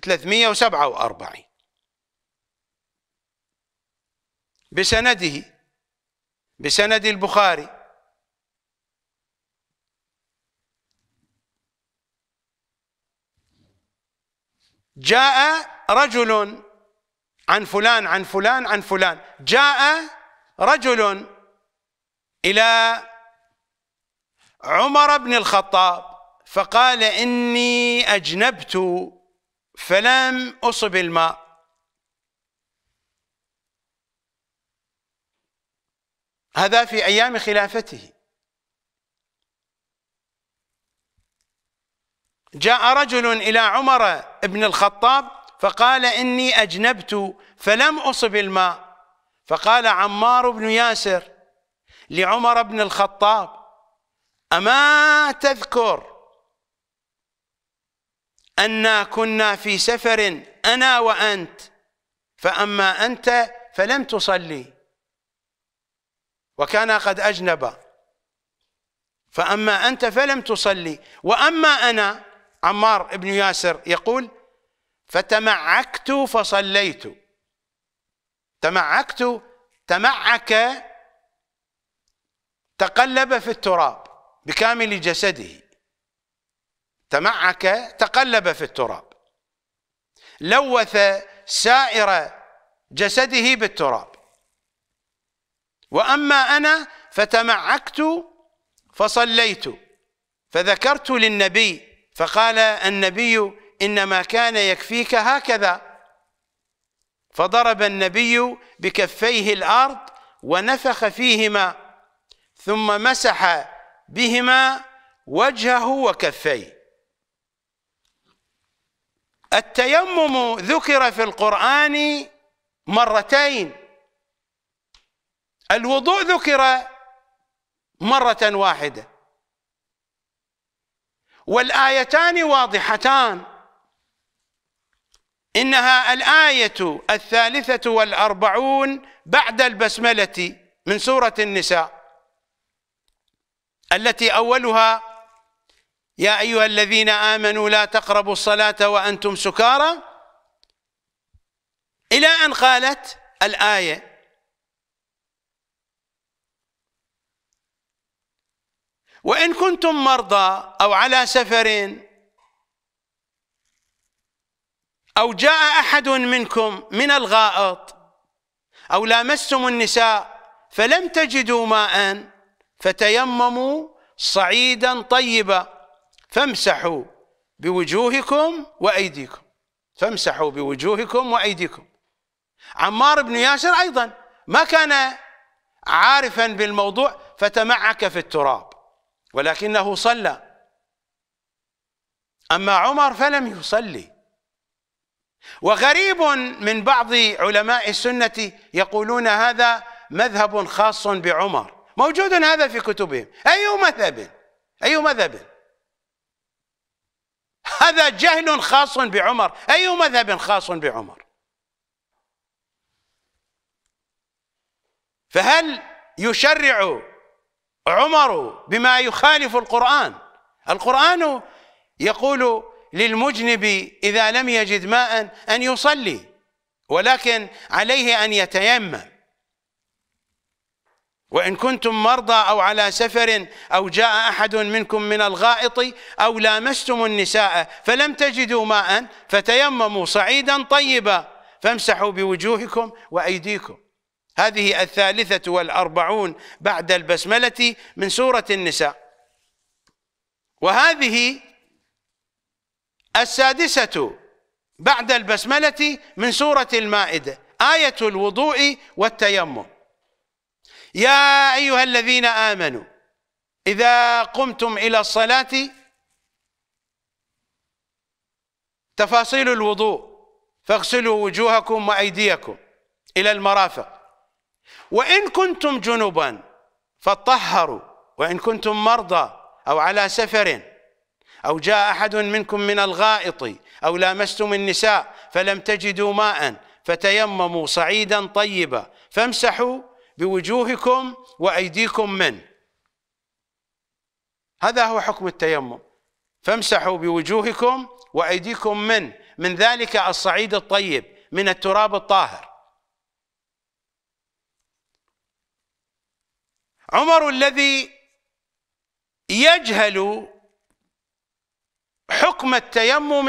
347 بسنده بسند البخاري جاء رجل عن فلان عن فلان عن فلان جاء رجل إلى عمر بن الخطاب فقال إني أجنبت فلم أصب الماء هذا في أيام خلافته جاء رجل إلى عمر بن الخطاب فقال إني أجنبت فلم أصب الماء فقال عمار بن ياسر لعمر بن الخطاب أما تذكر أنا كنا في سفر أنا وأنت فأما أنت فلم تصلي وكان قد أجنب فأما أنت فلم تصلي وأما أنا عمار بن ياسر يقول فتمعكت فصليت تمعكت تمعك تقلب في التراب بكامل جسده تمعك تقلب في التراب لوث سائر جسده بالتراب واما انا فتمعكت فصليت فذكرت للنبي فقال النبي انما كان يكفيك هكذا فضرب النبي بكفيه الارض ونفخ فيهما ثم مسح بهما وجهه وكفيه التيمم ذكر في القرآن مرتين الوضوء ذكر مرة واحدة والآيتان واضحتان إنها الآية الثالثة والأربعون بعد البسملة من سورة النساء التي أولها يا أيها الذين آمنوا لا تقربوا الصلاة وأنتم سكارى إلى أن قالت الآية وإن كنتم مرضى أو على سفر أو جاء أحد منكم من الغائط أو لامستم النساء فلم تجدوا ماء فتيمموا صعيدا طيبا فامسحوا بوجوهكم وأيديكم فامسحوا بوجوهكم وأيديكم عمار بن ياسر أيضا ما كان عارفا بالموضوع فتمعك في التراب ولكنه صلى أما عمر فلم يصلي وغريب من بعض علماء السنة يقولون هذا مذهب خاص بعمر موجود هذا في كتبهم أي مذهب أي مذهب هذا جهل خاص بعمر أي مذهب خاص بعمر فهل يشرع عمر بما يخالف القرآن القرآن يقول للمجنب إذا لم يجد ماء أن يصلي ولكن عليه أن يتيمم وإن كنتم مرضى أو على سفر أو جاء أحد منكم من الغائط أو لامستم النساء فلم تجدوا ماء فتيمموا صعيدا طيبا فامسحوا بوجوهكم وأيديكم هذه الثالثة والأربعون بعد البسملة من سورة النساء وهذه السادسة بعد البسملة من سورة المائدة آية الوضوء والتيمم يا أيها الذين آمنوا إذا قمتم إلى الصلاة تفاصيل الوضوء فاغسلوا وجوهكم وأيديكم إلى المرافق وإن كنتم جنبا فطهروا وإن كنتم مرضى أو على سفر أو جاء أحد منكم من الغائط أو لامستم النساء فلم تجدوا ماء فتيمموا صعيدا طيبا فامسحوا بوجوهكم وأيديكم من هذا هو حكم التيمم فامسحوا بوجوهكم وأيديكم من من ذلك الصعيد الطيب من التراب الطاهر عمر الذي يجهل حكم التيمم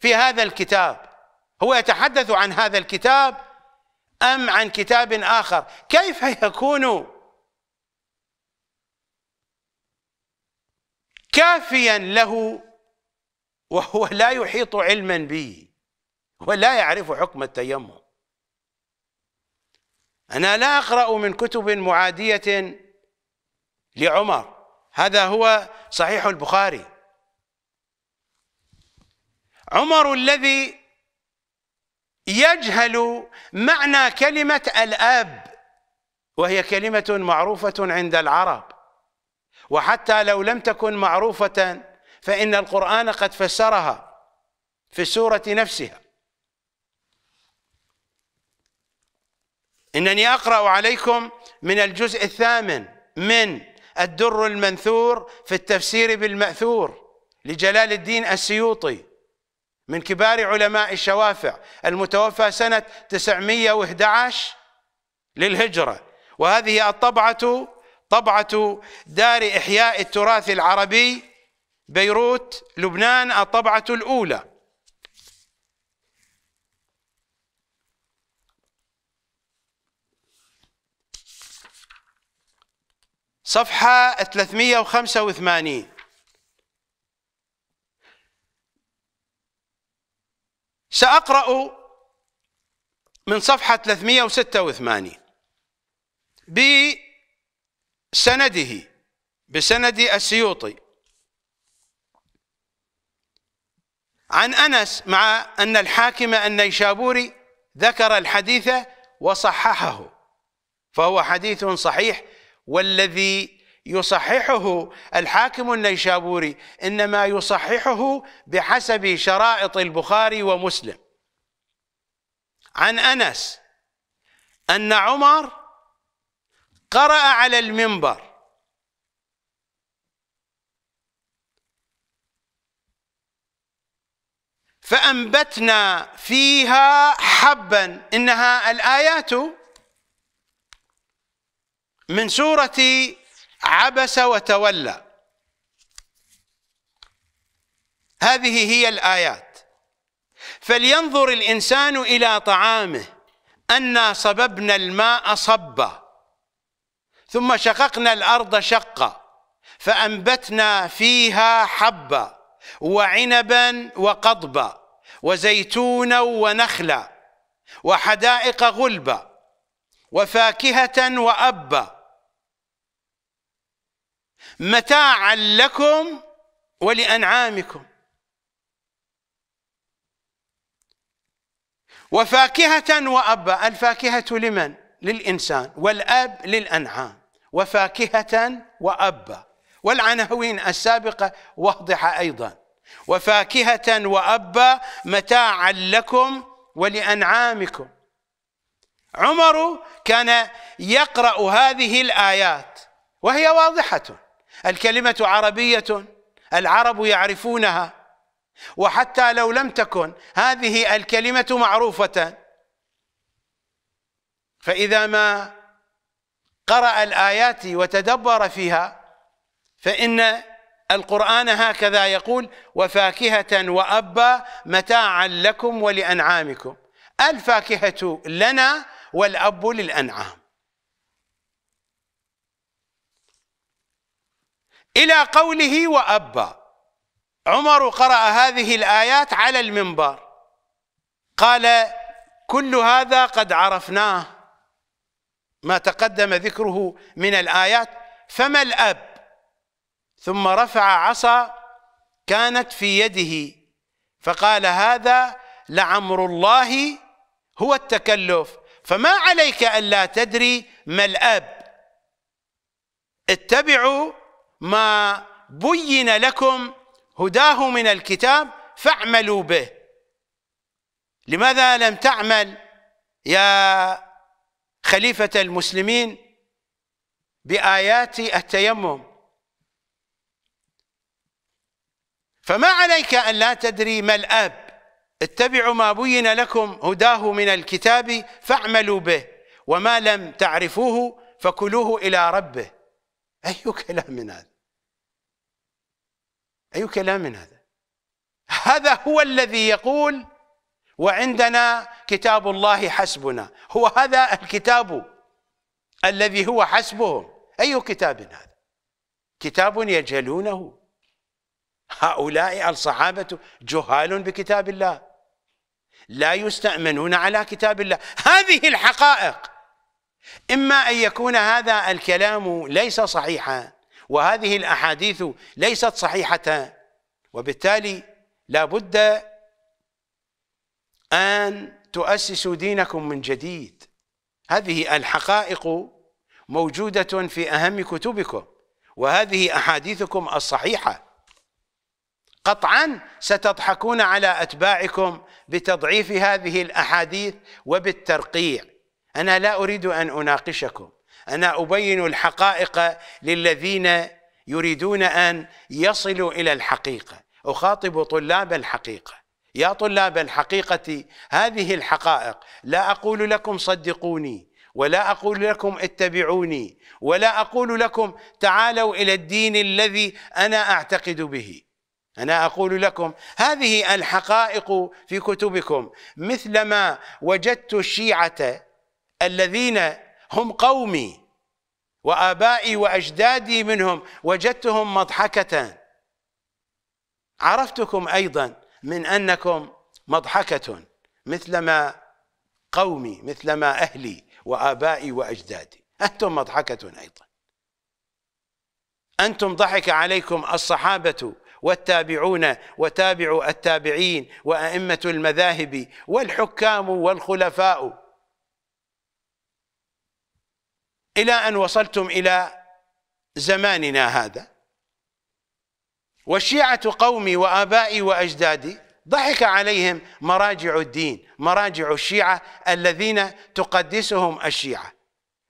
في هذا الكتاب هو يتحدث عن هذا الكتاب أم عن كتاب آخر كيف يكون كافيا له وهو لا يحيط علما به ولا يعرف حكم التيمم أنا لا أقرأ من كتب معادية لعمر هذا هو صحيح البخاري عمر الذي يجهل معنى كلمة الأب وهي كلمة معروفة عند العرب وحتى لو لم تكن معروفة فإن القرآن قد فسرها في السورة نفسها إنني أقرأ عليكم من الجزء الثامن من الدر المنثور في التفسير بالمأثور لجلال الدين السيوطي من كبار علماء الشوافع المتوفى سنة 911 للهجرة وهذه الطبعة طبعة دار إحياء التراث العربي بيروت لبنان الطبعة الأولى صفحة 385 سأقرأ من صفحة 386 بسنده بسند السيوطي عن أنس مع أن الحاكم النيشابوري ذكر الحديث وصححه فهو حديث صحيح والذي يصححه الحاكم النيشابوري انما يصححه بحسب شرائط البخاري ومسلم عن انس ان عمر قرأ على المنبر فأنبتنا فيها حبا إنها الآيات من سورة عبس وتولى هذه هي الآيات فلينظر الإنسان إلى طعامه أنا صببنا الماء صبا ثم شققنا الأرض شقا فأنبتنا فيها حبا وعنبا وقضبا وزيتونا ونخلا وحدائق غلبا وفاكهة وأبا متاعا لكم ولانعامكم وفاكهة وأبا الفاكهة لمن؟ للإنسان والأب للأنعام وفاكهة وأبا والعناوين السابقة واضحة أيضا وفاكهة وأبا متاعا لكم ولأنعامكم عمر كان يقرأ هذه الآيات وهي واضحة الكلمة عربية العرب يعرفونها وحتى لو لم تكن هذه الكلمة معروفة فإذا ما قرأ الآيات وتدبر فيها فإن القرآن هكذا يقول وفاكهة وأبا متاعا لكم ولأنعامكم الفاكهة لنا والأب للأنعام إلى قوله وأبى عمر قرأ هذه الآيات على المنبر قال كل هذا قد عرفناه ما تقدم ذكره من الآيات فما الأب ثم رفع عصا كانت في يده فقال هذا لعمر الله هو التكلف فما عليك ألا تدري ما الأب اتبعوا ما بين لكم هداه من الكتاب فاعملوا به لماذا لم تعمل يا خليفة المسلمين بآيات التيمم فما عليك أن لا تدري ما الأب اتبعوا ما بين لكم هداه من الكتاب فاعملوا به وما لم تعرفوه فكلوه إلى ربه أي كلام من هذا أي كلام من هذا هذا هو الذي يقول وعندنا كتاب الله حسبنا هو هذا الكتاب الذي هو حسبهم أي كتاب هذا كتاب يجهلونه هؤلاء الصحابة جهال بكتاب الله لا يستأمنون على كتاب الله هذه الحقائق إما أن يكون هذا الكلام ليس صحيحا وهذه الأحاديث ليست صحيحة وبالتالي لا بد أن تؤسسوا دينكم من جديد هذه الحقائق موجودة في أهم كتبكم وهذه أحاديثكم الصحيحة قطعا ستضحكون على أتباعكم بتضعيف هذه الأحاديث وبالترقيع أنا لا أريد أن أناقشكم أنا أبين الحقائق للذين يريدون أن يصلوا إلى الحقيقة أخاطب طلاب الحقيقة يا طلاب الحقيقة هذه الحقائق لا أقول لكم صدقوني ولا أقول لكم اتبعوني ولا أقول لكم تعالوا إلى الدين الذي أنا أعتقد به أنا أقول لكم هذه الحقائق في كتبكم مثلما وجدت الشيعة الذين هم قومي وآبائي وأجدادي منهم وجدتهم مضحكة عرفتكم أيضا من أنكم مضحكة مثلما قومي مثلما أهلي وآبائي وأجدادي أنتم مضحكة أيضا أنتم ضحك عليكم الصحابة والتابعون وتابعوا التابعين وأئمة المذاهب والحكام والخلفاء إلى أن وصلتم إلى زماننا هذا والشيعة قومي وآبائي وأجدادي ضحك عليهم مراجع الدين مراجع الشيعة الذين تقدسهم الشيعة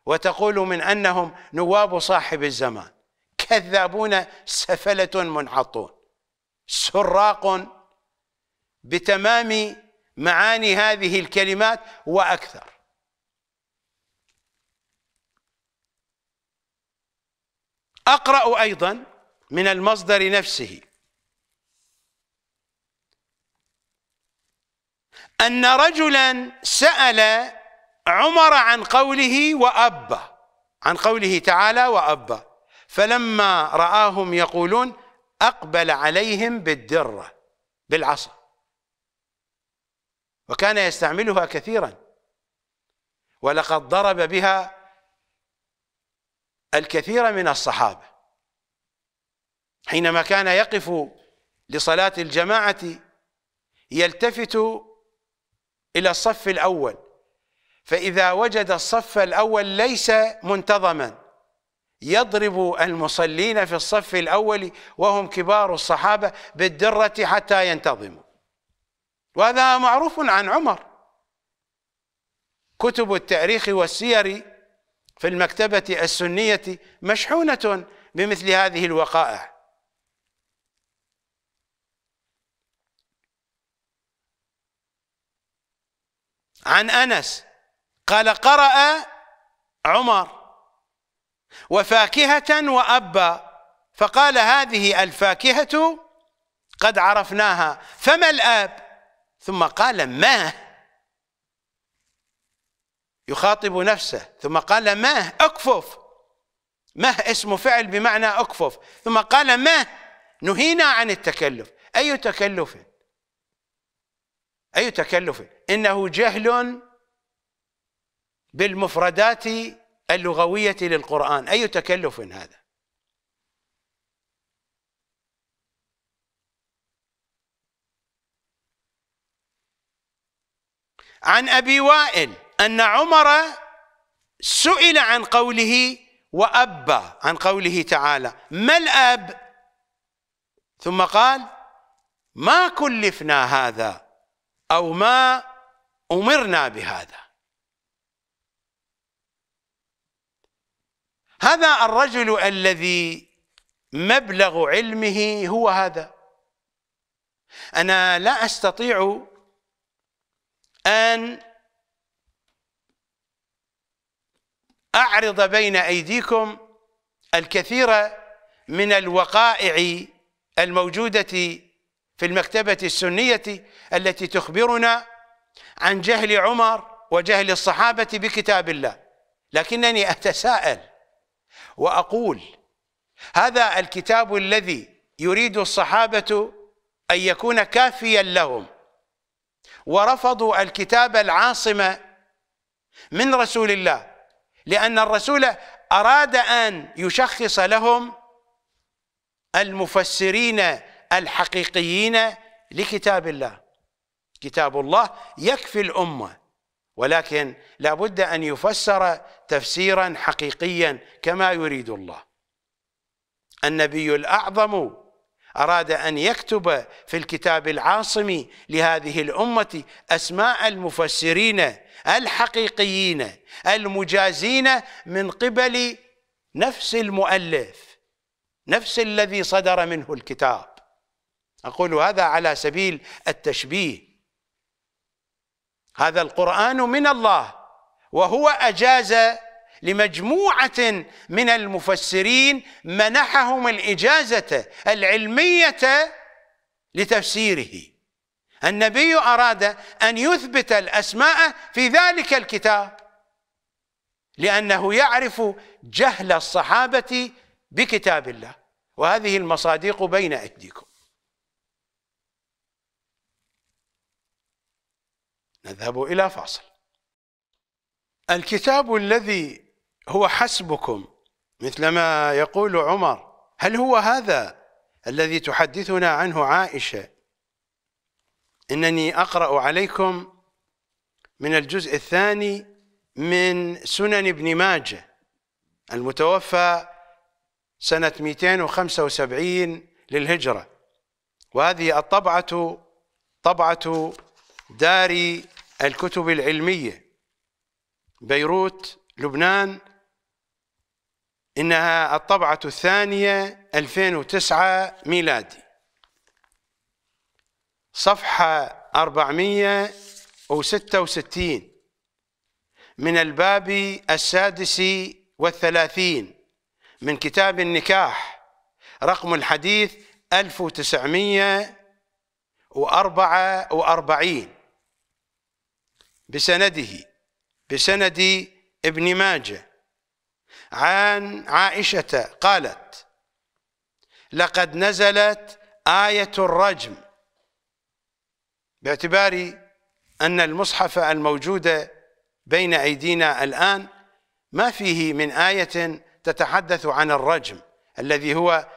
وتقول من أنهم نواب صاحب الزمان كذابون سفلة منحطون سراق بتمام معاني هذه الكلمات وأكثر أقرأ أيضا من المصدر نفسه أن رجلا سأل عمر عن قوله وأبى عن قوله تعالى وأبى فلما رآهم يقولون أقبل عليهم بالدرة بالعصا وكان يستعملها كثيرا ولقد ضرب بها الكثير من الصحابة حينما كان يقف لصلاة الجماعة يلتفت إلى الصف الأول فإذا وجد الصف الأول ليس منتظما يضرب المصلين في الصف الأول وهم كبار الصحابة بالدرة حتى ينتظموا وهذا معروف عن عمر كتب التاريخ والسير في المكتبة السنية مشحونة بمثل هذه الوقائع عن أنس قال قرأ عمر وفاكهة وأبا فقال هذه الفاكهة قد عرفناها فما الآب ثم قال ما يخاطب نفسه ثم قال مه اكفف مه اسم فعل بمعنى اكفف ثم قال مه نهينا عن التكلف اي تكلف اي تكلف انه جهل بالمفردات اللغويه للقران اي تكلف هذا عن ابي وائل أن عمر سئل عن قوله وأبى عن قوله تعالى ما الأب ثم قال ما كلفنا هذا أو ما أمرنا بهذا هذا الرجل الذي مبلغ علمه هو هذا أنا لا أستطيع أن أعرض بين أيديكم الكثير من الوقائع الموجودة في المكتبة السنية التي تخبرنا عن جهل عمر وجهل الصحابة بكتاب الله لكنني أتساءل وأقول هذا الكتاب الذي يريد الصحابة أن يكون كافيا لهم ورفضوا الكتاب العاصمة من رسول الله لأن الرسول أراد أن يشخص لهم المفسرين الحقيقيين لكتاب الله كتاب الله يكفي الأمة ولكن لابد أن يفسر تفسيرا حقيقيا كما يريد الله النبي الأعظم أراد أن يكتب في الكتاب العاصم لهذه الأمة أسماء المفسرين الحقيقيين المجازين من قبل نفس المؤلف نفس الذي صدر منه الكتاب أقول هذا على سبيل التشبيه هذا القرآن من الله وهو أجاز لمجموعة من المفسرين منحهم الإجازة العلمية لتفسيره النبي أراد أن يثبت الأسماء في ذلك الكتاب لأنه يعرف جهل الصحابة بكتاب الله وهذه المصادق بين أيديكم نذهب إلى فاصل الكتاب الذي هو حسبكم مثلما يقول عمر هل هو هذا الذي تحدثنا عنه عائشة انني اقرا عليكم من الجزء الثاني من سنن ابن ماجه المتوفى سنه 275 للهجره وهذه الطبعه طبعه دار الكتب العلميه بيروت لبنان انها الطبعه الثانيه 2009 ميلادي صفحة 466 من الباب السادس والثلاثين من كتاب النكاح رقم الحديث 1944 بسنده بسند ابن ماجه عن عائشة قالت لقد نزلت آية الرجم باعتبار أن المصحف الموجود بين أيدينا الآن ما فيه من آية تتحدث عن الرجم الذي هو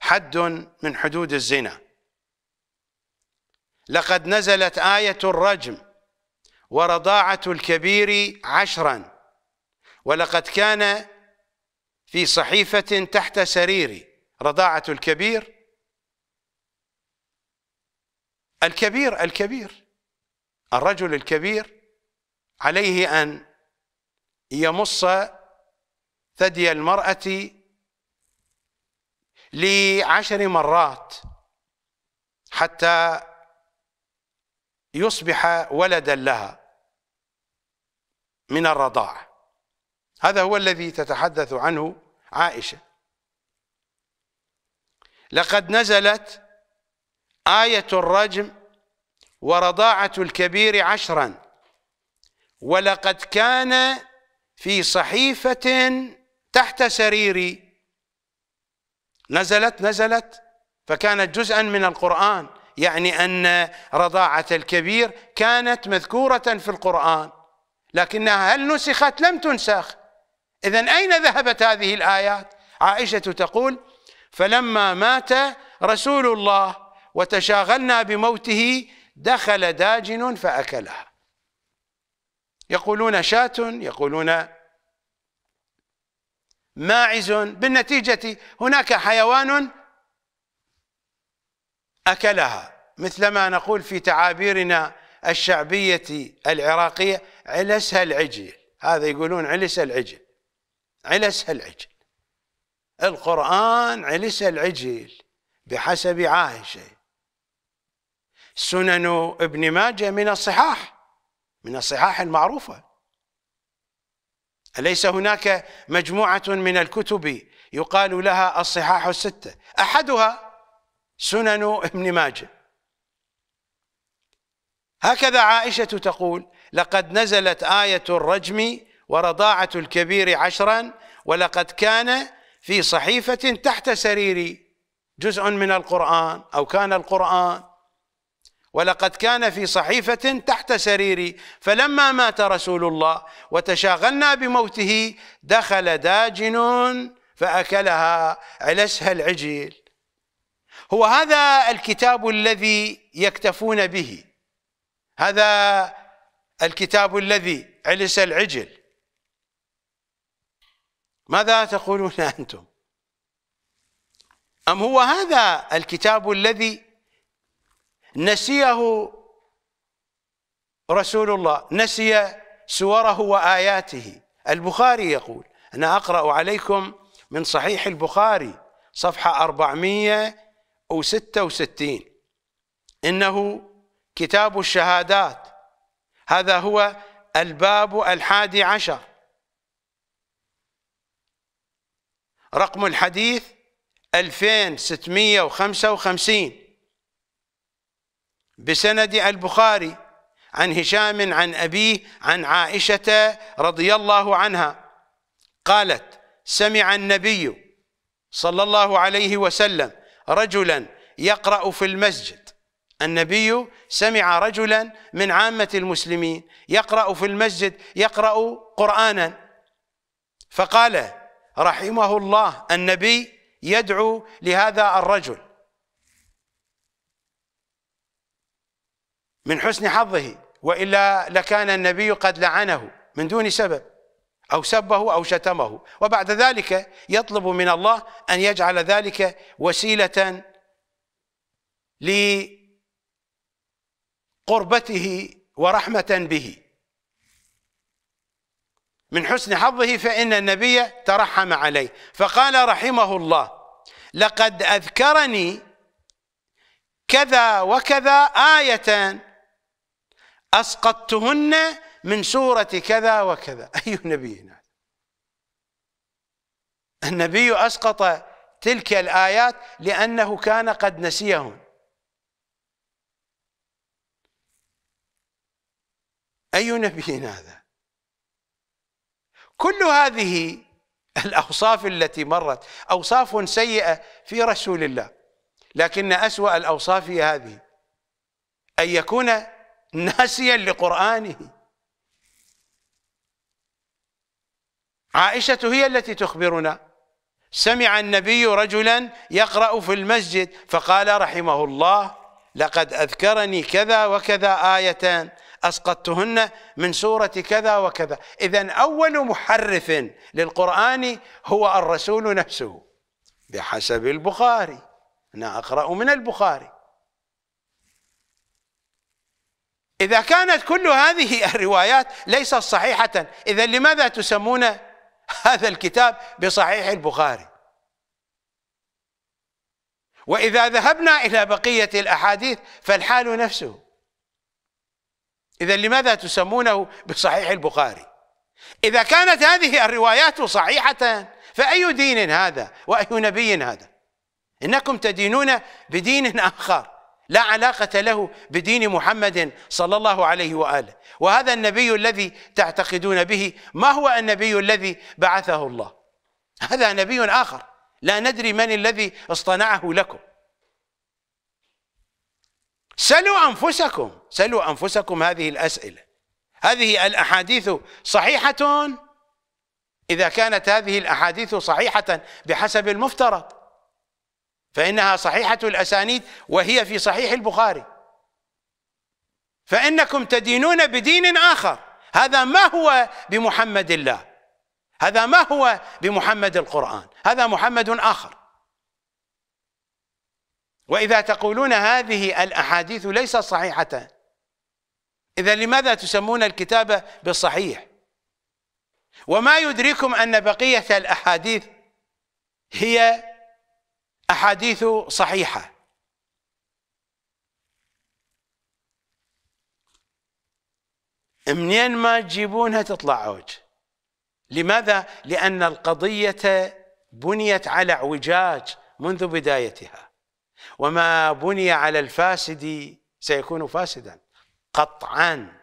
حد من حدود الزنا لقد نزلت آية الرجم ورضاعة الكبير عشرا ولقد كان في صحيفة تحت سريري رضاعة الكبير الكبير الكبير الرجل الكبير عليه أن يمص ثدي المرأة لعشر مرات حتى يصبح ولدا لها من الرضاعة هذا هو الذي تتحدث عنه عائشة لقد نزلت آية الرجم ورضاعة الكبير عشرا ولقد كان في صحيفة تحت سريري نزلت نزلت فكانت جزءا من القرآن يعني أن رضاعة الكبير كانت مذكورة في القرآن لكنها هل نسخت لم تنسخ إذا أين ذهبت هذه الآيات عائشة تقول فلما مات رسول الله وتشاغلنا بموته دخل داجن فأكلها يقولون شاة يقولون ماعز بالنتيجة هناك حيوان أكلها مثلما نقول في تعابيرنا الشعبية العراقية علسها العجل هذا يقولون علس العجل علس العجل القرآن علس العجل بحسب عائشة سنن ابن ماجه من الصحاح من الصحاح المعروفة أليس هناك مجموعة من الكتب يقال لها الصحاح الستة أحدها سنن ابن ماجه هكذا عائشة تقول لقد نزلت آية الرجم ورضاعة الكبير عشرا ولقد كان في صحيفة تحت سريري جزء من القرآن أو كان القرآن ولقد كان في صحيفة تحت سريري فلما مات رسول الله وتشاغلنا بموته دخل داجن فأكلها علسها العجل هو هذا الكتاب الذي يكتفون به هذا الكتاب الذي علس العجل ماذا تقولون أنتم أم هو هذا الكتاب الذي نسيه رسول الله نسي سوره وآياته البخاري يقول أنا أقرأ عليكم من صحيح البخاري صفحة 466 إنه كتاب الشهادات هذا هو الباب الحادي عشر رقم الحديث 2655 بسند البخاري عن هشام عن أبيه عن عائشة رضي الله عنها قالت سمع النبي صلى الله عليه وسلم رجلا يقرأ في المسجد النبي سمع رجلا من عامة المسلمين يقرأ في المسجد يقرأ قرآنا فقال رحمه الله النبي يدعو لهذا الرجل من حسن حظه وإلا لكان النبي قد لعنه من دون سبب أو سبه أو شتمه وبعد ذلك يطلب من الله أن يجعل ذلك وسيلة لقربته ورحمة به من حسن حظه فإن النبي ترحم عليه فقال رحمه الله لقد أذكرني كذا وكذا آية أسقطتهن من سورة كذا وكذا أي نبي النبي أسقط تلك الآيات لأنه كان قد نسيهن أي نبي هذا كل هذه الأوصاف التي مرت أوصاف سيئة في رسول الله لكن أسوأ الأوصاف هي هذه أن يكون ناسيا لقرآنه عائشة هي التي تخبرنا سمع النبي رجلا يقرأ في المسجد فقال رحمه الله لقد أذكرني كذا وكذا آية أسقطتهن من سورة كذا وكذا إذا أول محرف للقرآن هو الرسول نفسه بحسب البخاري أنا أقرأ من البخاري إذا كانت كل هذه الروايات ليست صحيحة إذا لماذا تسمون هذا الكتاب بصحيح البخاري وإذا ذهبنا إلى بقية الأحاديث فالحال نفسه إذا لماذا تسمونه بصحيح البخاري إذا كانت هذه الروايات صحيحة فأي دين هذا وأي نبي هذا إنكم تدينون بدين آخر لا علاقة له بدين محمد صلى الله عليه وآله وهذا النبي الذي تعتقدون به ما هو النبي الذي بعثه الله هذا نبي آخر لا ندري من الذي اصطنعه لكم سلوا أنفسكم سلوا أنفسكم هذه الأسئلة هذه الأحاديث صحيحة إذا كانت هذه الأحاديث صحيحة بحسب المفترض فإنها صحيحة الأسانيد وهي في صحيح البخاري فإنكم تدينون بدين آخر هذا ما هو بمحمد الله هذا ما هو بمحمد القرآن هذا محمد آخر وإذا تقولون هذه الأحاديث ليست صحيحة إذا لماذا تسمون الكتابة بالصحيح وما يدريكم أن بقية الأحاديث هي احاديث صحيحة منين ما تجيبونها تطلع عوج لماذا؟ لأن القضية بنيت على اعوجاج منذ بدايتها وما بني على الفاسد سيكون فاسدا قطعا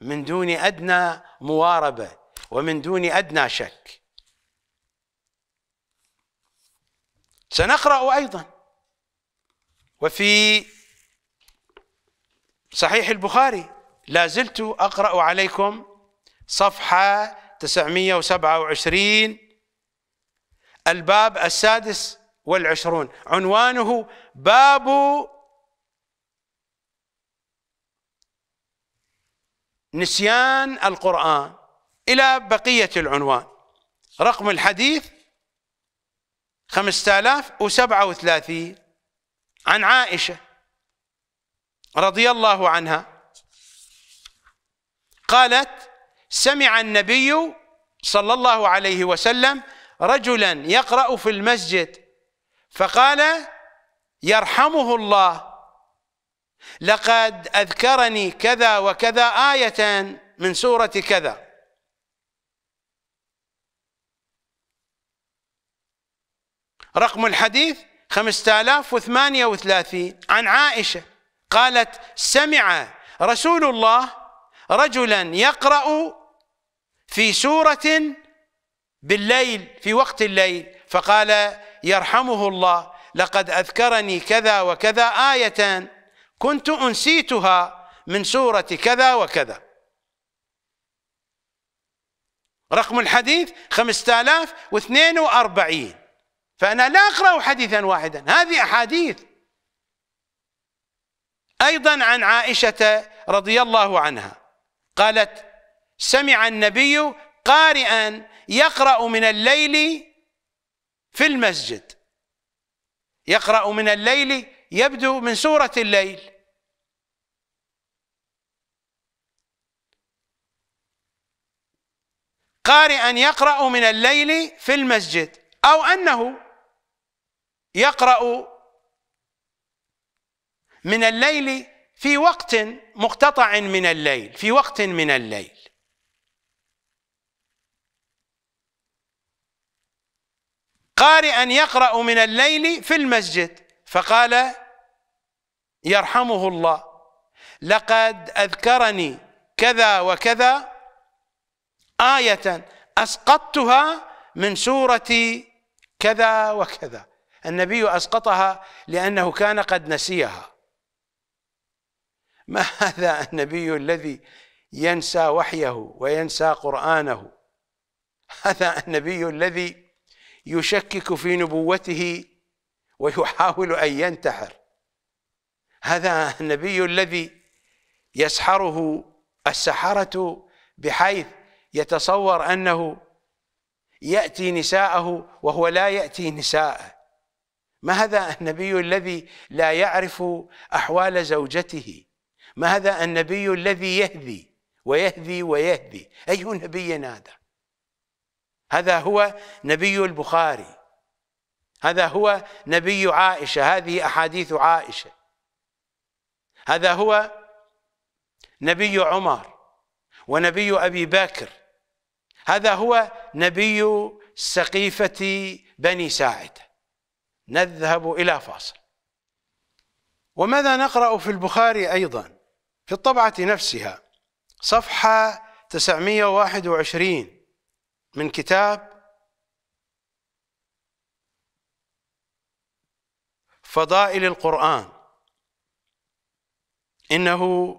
من دون أدنى مواربة ومن دون أدنى شك سنقرأ أيضا وفي صحيح البخاري لا زلت أقرأ عليكم صفحة 927 الباب السادس والعشرون عنوانه باب نسيان القرآن إلى بقية العنوان رقم الحديث 5037 عن عائشة رضي الله عنها قالت سمع النبي صلى الله عليه وسلم رجلا يقرأ في المسجد فقال يرحمه الله لقد أذكرني كذا وكذا آية من سورة كذا رقم الحديث 5038 عن عائشة قالت سمع رسول الله رجلا يقرأ في سورة بالليل في وقت الليل فقال يرحمه الله لقد أذكرني كذا وكذا آية كنت أنسيتها من سورة كذا وكذا رقم الحديث 5042 فأنا لا أقرأ حديثا واحدا هذه أحاديث أيضا عن عائشة رضي الله عنها قالت سمع النبي قارئا يقرأ من الليل في المسجد يقرأ من الليل يبدو من سورة الليل قارئا يقرأ من الليل في المسجد أو أنه يقرأ من الليل في وقت مقتطع من الليل في وقت من الليل قارئا يقرأ من الليل في المسجد فقال يرحمه الله لقد أذكرني كذا وكذا آية أسقطتها من سورة كذا وكذا النبي اسقطها لانه كان قد نسيها ما هذا النبي الذي ينسى وحيه وينسى قرانه هذا النبي الذي يشكك في نبوته ويحاول ان ينتحر هذا النبي الذي يسحره السحره بحيث يتصور انه ياتي نساءه وهو لا ياتي نساءه ما هذا النبي الذي لا يعرف احوال زوجته ما هذا النبي الذي يهذي ويهذي ويهذي اي نبي هذا هذا هو نبي البخاري هذا هو نبي عائشه هذه احاديث عائشه هذا هو نبي عمر ونبي ابي بكر هذا هو نبي سقيفه بني ساعده نذهب إلى فاصل وماذا نقرأ في البخاري أيضا في الطبعة نفسها صفحة 921 من كتاب فضائل القرآن إنه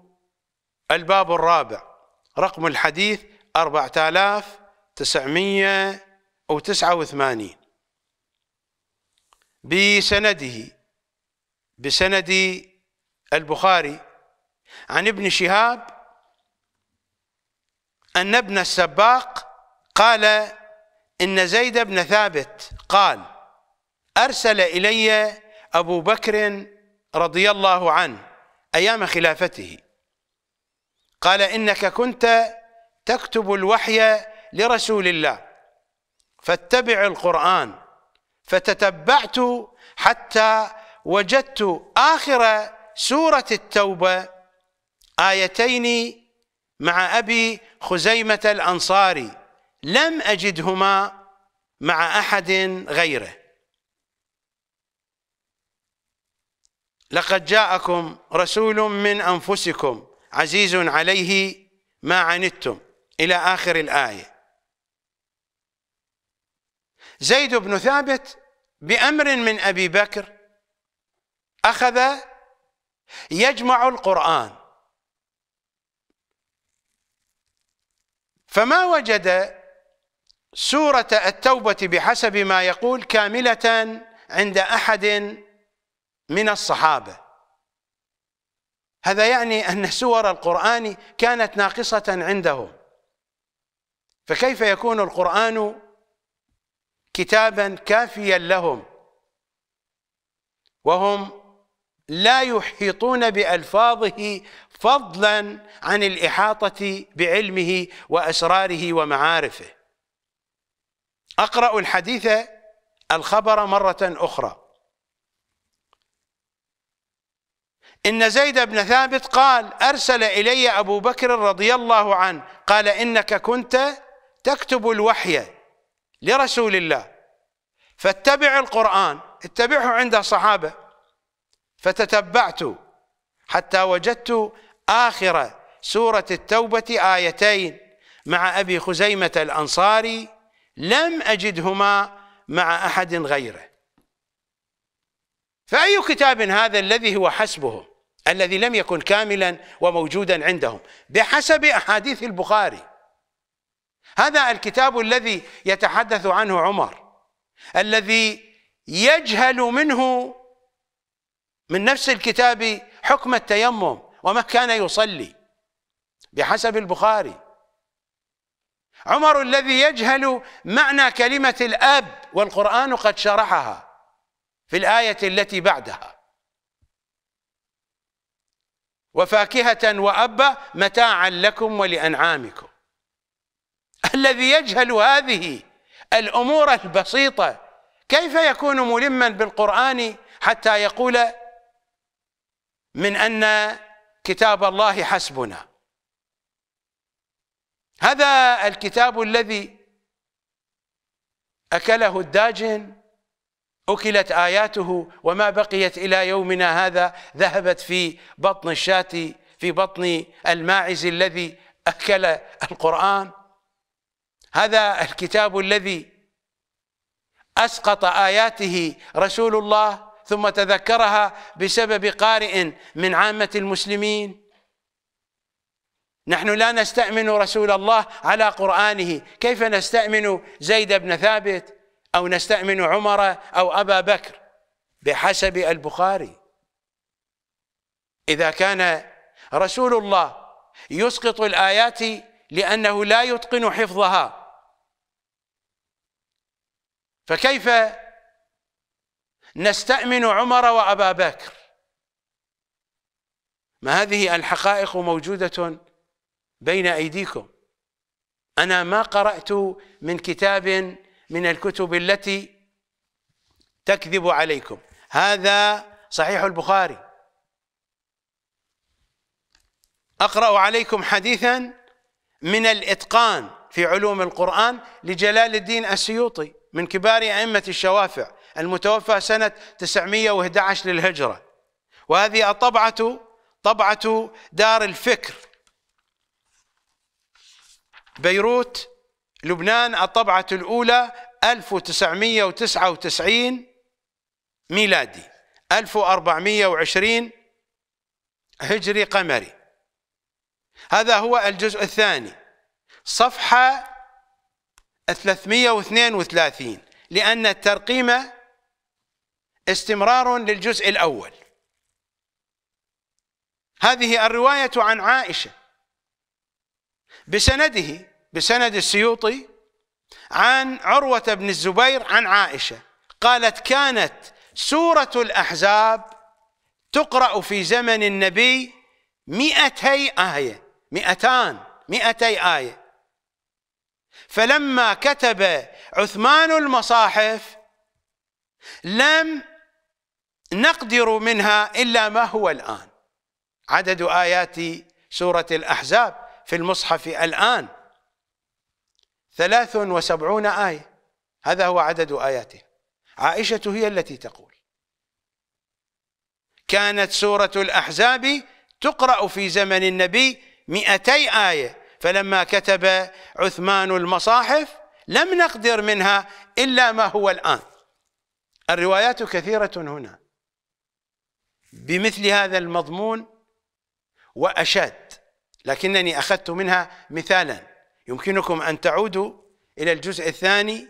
الباب الرابع رقم الحديث 4989 بسنده بسند البخاري عن ابن شهاب أن ابن السباق قال إن زيد بن ثابت قال أرسل إلي أبو بكر رضي الله عنه أيام خلافته قال إنك كنت تكتب الوحي لرسول الله فاتبع القرآن فتتبعت حتى وجدت آخر سورة التوبة آيتين مع أبي خزيمة الأنصاري لم أجدهما مع أحد غيره لقد جاءكم رسول من أنفسكم عزيز عليه ما عنتم إلى آخر الآية زيد بن ثابت بأمر من أبي بكر أخذ يجمع القرآن فما وجد سورة التوبة بحسب ما يقول كاملة عند أحد من الصحابة هذا يعني أن سور القرآن كانت ناقصة عنده فكيف يكون القرآن كتابا كافيا لهم وهم لا يحيطون بألفاظه فضلا عن الإحاطة بعلمه وأسراره ومعارفه أقرأ الحديث الخبر مرة أخرى إن زيد بن ثابت قال أرسل إلي أبو بكر رضي الله عنه قال إنك كنت تكتب الوحي لرسول الله فاتبع القرآن اتبعه عند الصحابة فتتبعت حتى وجدت آخر سورة التوبة آيتين مع أبي خزيمة الأنصاري لم أجدهما مع أحد غيره فأي كتاب هذا الذي هو حسبه الذي لم يكن كاملا وموجودا عندهم بحسب أحاديث البخاري هذا الكتاب الذي يتحدث عنه عمر الذي يجهل منه من نفس الكتاب حكم التيمم وما كان يصلي بحسب البخاري عمر الذي يجهل معنى كلمة الأب والقرآن قد شرحها في الآية التي بعدها وفاكهة وأبا متاعا لكم ولأنعامكم الذي يجهل هذه الأمور البسيطة كيف يكون ملما بالقرآن حتى يقول من أن كتاب الله حسبنا هذا الكتاب الذي أكله الداجن أكلت آياته وما بقيت إلى يومنا هذا ذهبت في بطن الشاة في بطن الماعز الذي أكل القرآن هذا الكتاب الذي اسقط اياته رسول الله ثم تذكرها بسبب قارئ من عامه المسلمين نحن لا نستامن رسول الله على قرانه كيف نستامن زيد بن ثابت او نستامن عمر او ابا بكر بحسب البخاري اذا كان رسول الله يسقط الايات لانه لا يتقن حفظها فكيف نستأمن عمر وأبا بكر ما هذه الحقائق موجودة بين أيديكم أنا ما قرأت من كتاب من الكتب التي تكذب عليكم هذا صحيح البخاري أقرأ عليكم حديثا من الإتقان في علوم القرآن لجلال الدين السيوطي من كبار أئمة الشوافع المتوفى سنة 911 للهجرة وهذه الطبعة طبعة دار الفكر بيروت لبنان الطبعة الأولى 1999 ميلادي 1420 هجري قمري هذا هو الجزء الثاني صفحة 332 لأن الترقيمة استمرار للجزء الأول هذه الرواية عن عائشة بسنده بسند السيوطي عن عروة بن الزبير عن عائشة قالت كانت سورة الأحزاب تقرأ في زمن النبي مئتي آية مئتان مئتي آية فلما كتب عثمان المصاحف لم نقدر منها إلا ما هو الآن عدد آيات سورة الأحزاب في المصحف الآن ثلاث وسبعون آية هذا هو عدد آياته عائشة هي التي تقول كانت سورة الأحزاب تقرأ في زمن النبي مئتي آية فلما كتب عثمان المصاحف لم نقدر منها إلا ما هو الآن الروايات كثيرة هنا بمثل هذا المضمون وأشد لكنني أخذت منها مثالا يمكنكم أن تعودوا إلى الجزء الثاني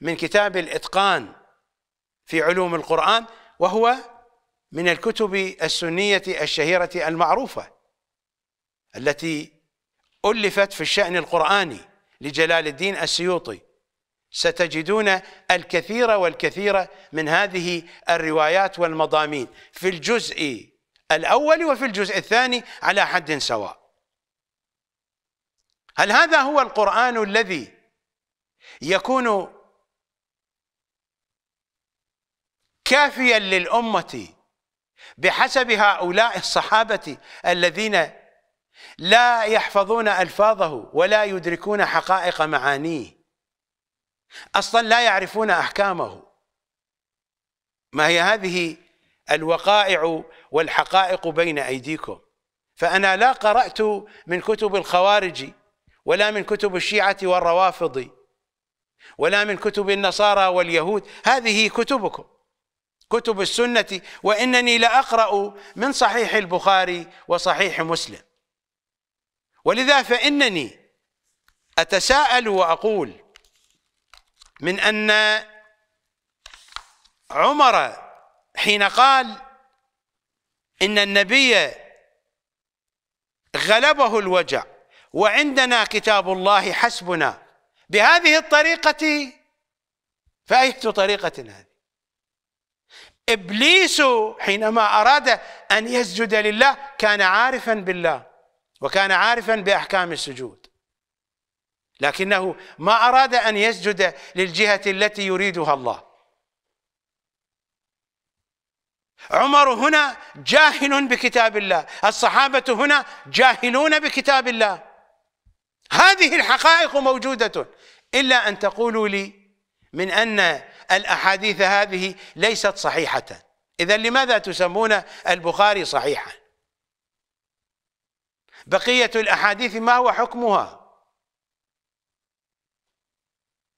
من كتاب الإتقان في علوم القرآن وهو من الكتب السنية الشهيرة المعروفة التي ألفت في الشأن القرآني لجلال الدين السيوطي ستجدون الكثير والكثير من هذه الروايات والمضامين في الجزء الأول وفي الجزء الثاني على حد سواء هل هذا هو القرآن الذي يكون كافيا للأمة بحسب هؤلاء الصحابة الذين لا يحفظون ألفاظه ولا يدركون حقائق معانيه أصلا لا يعرفون أحكامه ما هي هذه الوقائع والحقائق بين أيديكم فأنا لا قرأت من كتب الخوارج ولا من كتب الشيعة والروافض ولا من كتب النصارى واليهود هذه كتبكم كتب السنة وإنني لأقرأ من صحيح البخاري وصحيح مسلم ولذا فإنني أتساءل وأقول من أن عمر حين قال إن النبي غلبه الوجع وعندنا كتاب الله حسبنا بهذه الطريقة فأية طريقة هذه إبليس حينما أراد أن يسجد لله كان عارفا بالله وكان عارفا باحكام السجود لكنه ما اراد ان يسجد للجهه التي يريدها الله عمر هنا جاهل بكتاب الله الصحابه هنا جاهلون بكتاب الله هذه الحقائق موجوده الا ان تقولوا لي من ان الاحاديث هذه ليست صحيحه اذا لماذا تسمون البخاري صحيحا بقية الأحاديث ما هو حكمها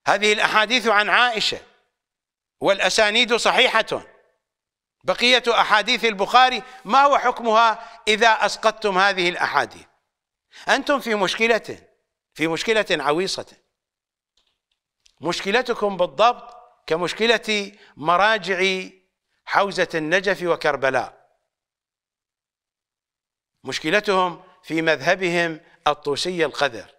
هذه الأحاديث عن عائشة والأسانيد صحيحة بقية أحاديث البخاري ما هو حكمها إذا أسقطتم هذه الأحاديث أنتم في مشكلة في مشكلة عويصة مشكلتكم بالضبط كمشكلة مراجع حوزة النجف وكربلاء مشكلتهم في مذهبهم الطوسي القذر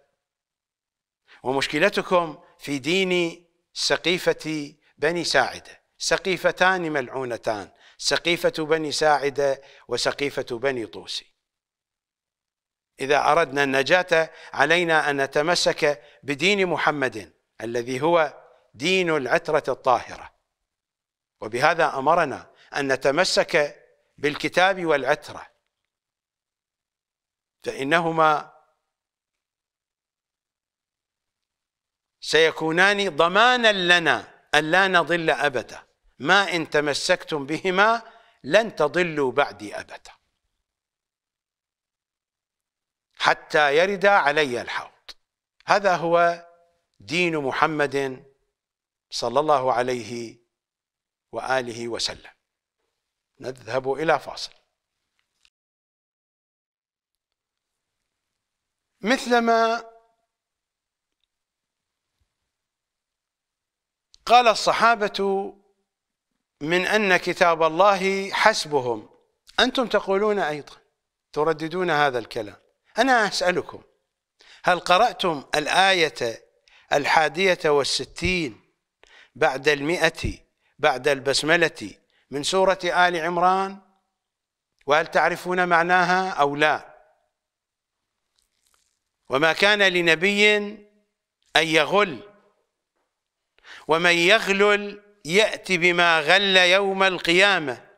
ومشكلتكم في دين سقيفة بني ساعدة سقيفتان ملعونتان سقيفة بني ساعدة وسقيفة بني طوسي إذا أردنا النجاة علينا أن نتمسك بدين محمد الذي هو دين العترة الطاهرة وبهذا أمرنا أن نتمسك بالكتاب والعترة فإنهما سيكونان ضمانا لنا أن لا نضل أبدا ما إن تمسكتم بهما لن تضلوا بعدي أبدا حتى يرد علي الحوض هذا هو دين محمد صلى الله عليه وآله وسلم نذهب إلى فاصل مثلما قال الصحابة من أن كتاب الله حسبهم أنتم تقولون أيضا ترددون هذا الكلام أنا أسألكم هل قرأتم الآية الحادية والستين بعد المئة بعد البسملة من سورة آل عمران وهل تعرفون معناها أو لا وما كان لنبي أن يغل ومن يغلل يأتي بما غل يوم القيامة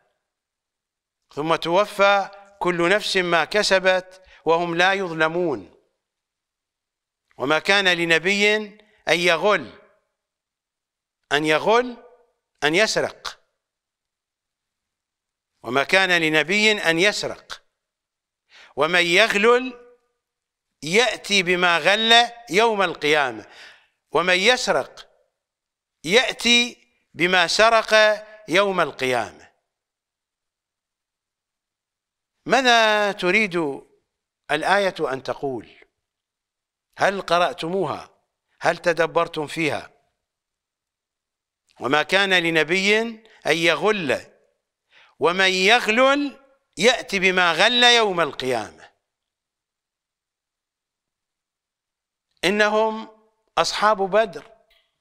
ثم توفى كل نفس ما كسبت وهم لا يظلمون وما كان لنبي أن يغل أن يغل أن يسرق وما كان لنبي أن يسرق ومن يغلل يأتي بما غل يوم القيامة ومن يسرق يأتي بما سرق يوم القيامة ماذا تريد الآية أن تقول هل قرأتموها هل تدبرتم فيها وما كان لنبي أن يغل ومن يغلل يأتي بما غل يوم القيامة انهم اصحاب بدر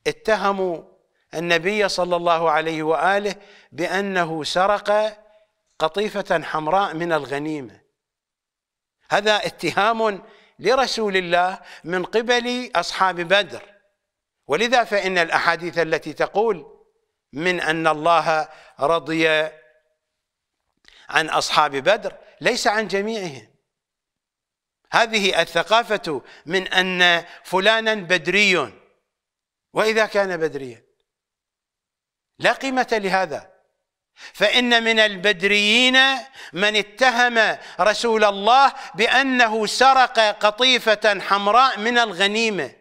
اتهموا النبي صلى الله عليه واله بانه سرق قطيفه حمراء من الغنيمه هذا اتهام لرسول الله من قبل اصحاب بدر ولذا فان الاحاديث التي تقول من ان الله رضي عن اصحاب بدر ليس عن جميعهم هذه الثقافة من أن فلانا بدري وإذا كان بدريا لا قيمة لهذا فإن من البدريين من اتهم رسول الله بأنه سرق قطيفة حمراء من الغنيمة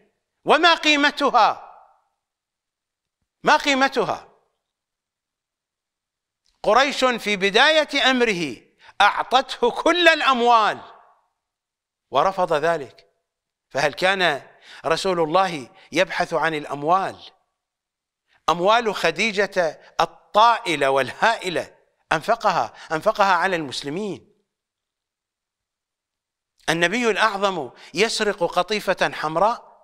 وما قيمتها ما قيمتها قريش في بداية أمره أعطته كل الأموال ورفض ذلك فهل كان رسول الله يبحث عن الأموال أموال خديجة الطائلة والهائلة أنفقها أنفقها على المسلمين النبي الأعظم يسرق قطيفة حمراء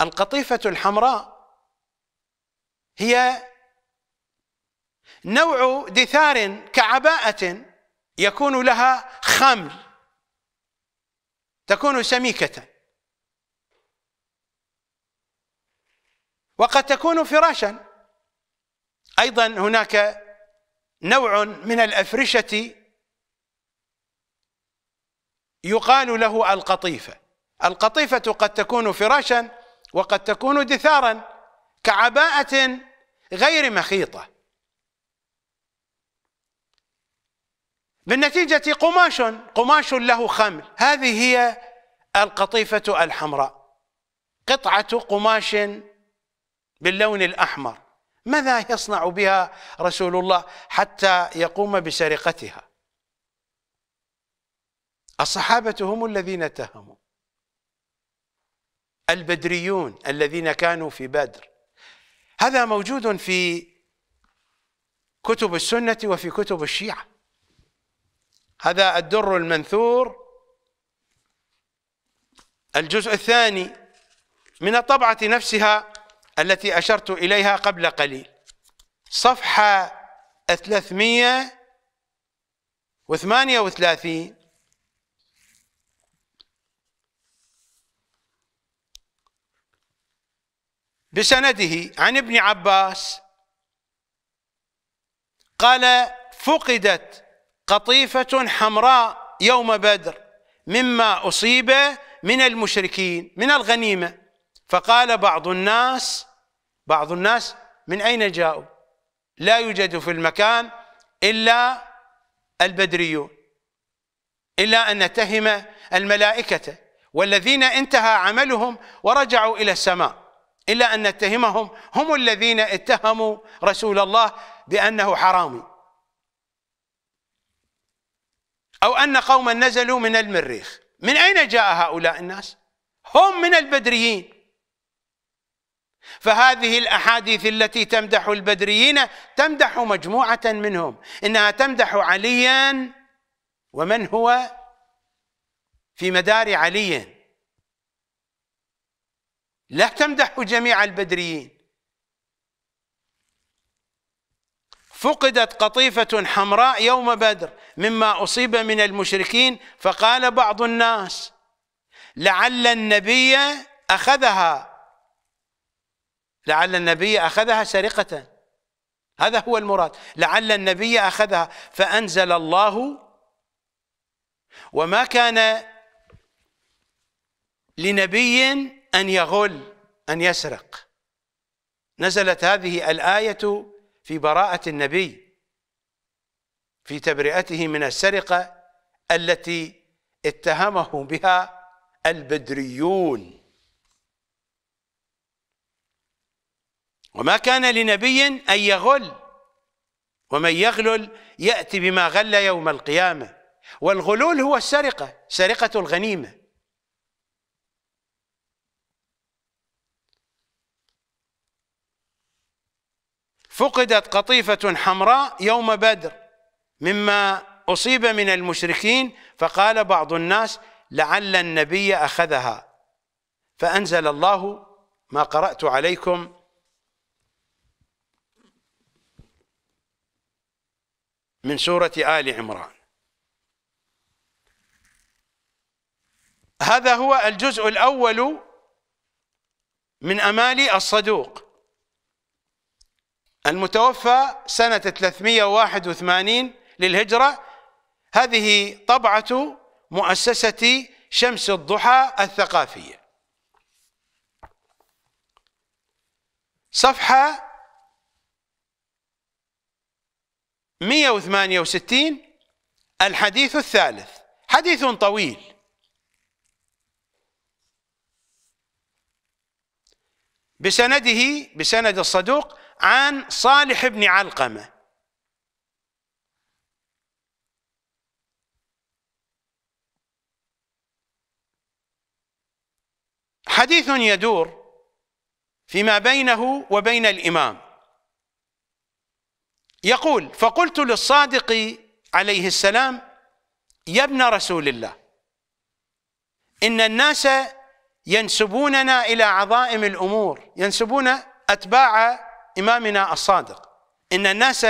القطيفة الحمراء هي نوع دثار كعباءة يكون لها خمل تكون سميكة وقد تكون فراشا أيضا هناك نوع من الأفرشة يقال له القطيفة القطيفة قد تكون فراشا وقد تكون دثارا كعباءة غير مخيطة بالنتيجة قماش قماش له خمل هذه هي القطيفة الحمراء قطعة قماش باللون الأحمر ماذا يصنع بها رسول الله حتى يقوم بسرقتها الصحابة هم الذين اتهموا البدريون الذين كانوا في بدر هذا موجود في كتب السنة وفي كتب الشيعة هذا الدر المنثور الجزء الثاني من الطبعة نفسها التي أشرت إليها قبل قليل صفحة 338 بسنده عن ابن عباس قال فقدت قطيفة حمراء يوم بدر مما أصيب من المشركين من الغنيمة فقال بعض الناس بعض الناس من أين جاءوا لا يوجد في المكان إلا البدريون إلا أن نتهم الملائكة والذين انتهى عملهم ورجعوا إلى السماء إلا أن نتهمهم هم الذين اتهموا رسول الله بأنه حرامي أو أن قوما نزلوا من المريخ من أين جاء هؤلاء الناس؟ هم من البدريين فهذه الأحاديث التي تمدح البدريين تمدح مجموعة منهم إنها تمدح عليا ومن هو في مدار علي لا تمدح جميع البدريين فقدت قطيفة حمراء يوم بدر مما أصيب من المشركين فقال بعض الناس لعل النبي أخذها لعل النبي أخذها سرقة هذا هو المراد لعل النبي أخذها فأنزل الله وما كان لنبي أن يغل أن يسرق نزلت هذه الآية في براءة النبي في تبرئته من السرقة التي اتهمه بها البدريون وما كان لنبي أن يغل ومن يغلل يأتي بما غل يوم القيامة والغلول هو السرقة سرقة الغنيمة فقدت قطيفة حمراء يوم بدر مما أصيب من المشركين فقال بعض الناس لعل النبي أخذها فأنزل الله ما قرأت عليكم من سورة آل عمران هذا هو الجزء الأول من أمالي الصدوق المتوفى سنة 381 للهجرة هذه طبعة مؤسسة شمس الضحى الثقافية صفحة 168 الحديث الثالث حديث طويل بسنده بسند الصدوق عن صالح بن علقمه حديث يدور فيما بينه وبين الامام يقول فقلت للصادق عليه السلام يا ابن رسول الله ان الناس ينسبوننا الى عظائم الامور ينسبون اتباع إمامنا الصادق إن الناس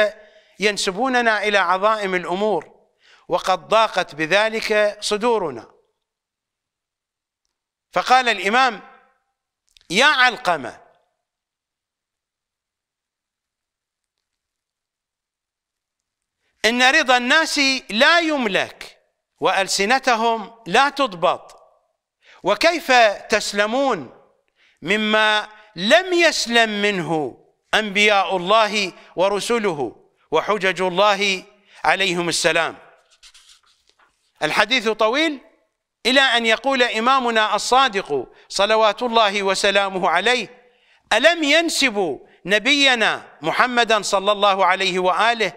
ينسبوننا إلى عظائم الأمور وقد ضاقت بذلك صدورنا فقال الإمام يا علقمة إن رضا الناس لا يملك وألسنتهم لا تضبط وكيف تسلمون مما لم يسلم منه انبياء الله ورسله وحجج الله عليهم السلام الحديث طويل الى ان يقول امامنا الصادق صلوات الله وسلامه عليه الم ينسبوا نبينا محمدا صلى الله عليه واله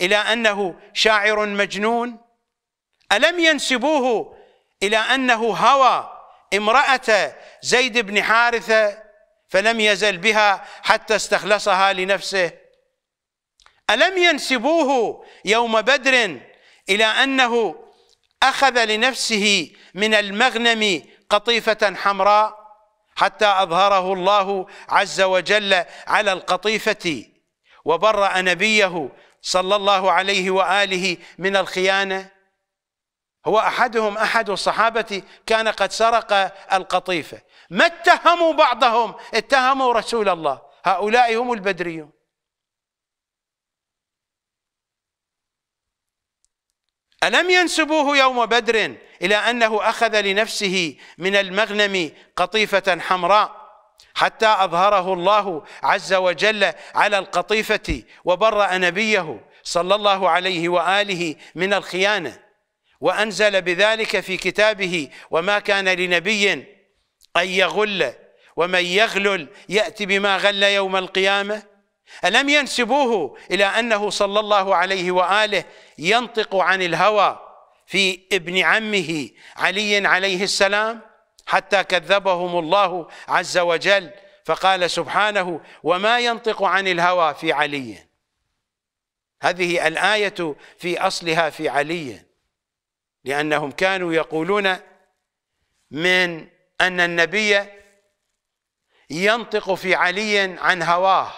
الى انه شاعر مجنون الم ينسبوه الى انه هوى امراه زيد بن حارثه فلم يزل بها حتى استخلصها لنفسه ألم ينسبوه يوم بدر إلى أنه أخذ لنفسه من المغنم قطيفة حمراء حتى أظهره الله عز وجل على القطيفة وبرأ نبيه صلى الله عليه وآله من الخيانة هو أحدهم أحد الصحابة كان قد سرق القطيفة ما اتهموا بعضهم اتهموا رسول الله هؤلاء هم البدريون ألم ينسبوه يوم بدر إلى أنه أخذ لنفسه من المغنم قطيفة حمراء حتى أظهره الله عز وجل على القطيفة وبرأ نبيه صلى الله عليه وآله من الخيانة وأنزل بذلك في كتابه وما كان لنبي أن يغل ومن يغلل يأتي بما غل يوم القيامة ألم ينسبوه إلى أنه صلى الله عليه وآله ينطق عن الهوى في ابن عمه علي عليه السلام حتى كذبهم الله عز وجل فقال سبحانه وما ينطق عن الهوى في علي هذه الآية في أصلها في علي لأنهم كانوا يقولون من أن النبي ينطق في علي عن هواه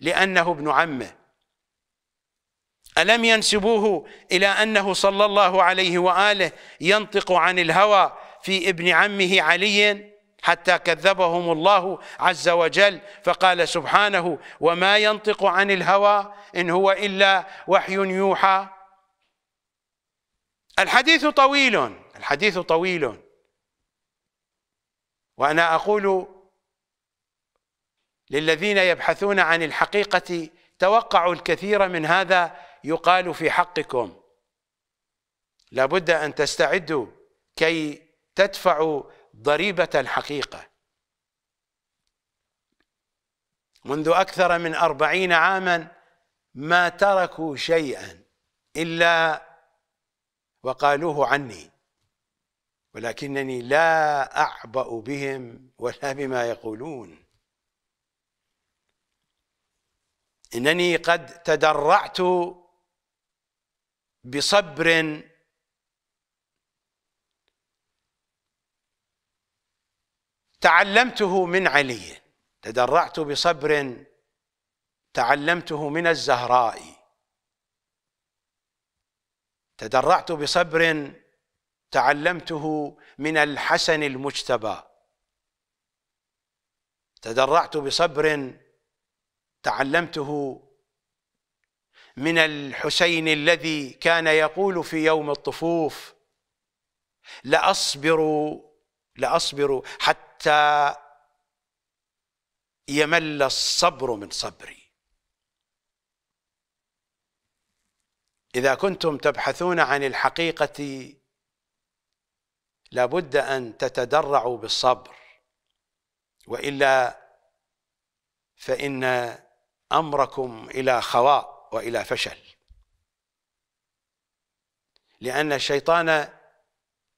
لأنه ابن عمه ألم ينسبوه إلى أنه صلى الله عليه وآله ينطق عن الهوى في ابن عمه علي حتى كذبهم الله عز وجل فقال سبحانه وما ينطق عن الهوى إن هو إلا وحي يوحى الحديث طويل الحديث طويل وأنا أقول للذين يبحثون عن الحقيقة توقعوا الكثير من هذا يقال في حقكم لابد أن تستعدوا كي تدفعوا ضريبة الحقيقة منذ أكثر من أربعين عاما ما تركوا شيئا إلا وقالوه عني ولكنني لا أعبأ بهم ولا بما يقولون إنني قد تدرعت بصبر تعلمته من علي تدرعت بصبر تعلمته من الزهراء تدرعت بصبر تعلمته من الحسن المجتبى تدرعت بصبر تعلمته من الحسين الذي كان يقول في يوم الطفوف لأصبر لأصبر حتى يمل الصبر من صبري إذا كنتم تبحثون عن الحقيقة لابد أن تتدرعوا بالصبر وإلا فإن أمركم إلى خواء وإلى فشل لأن الشيطان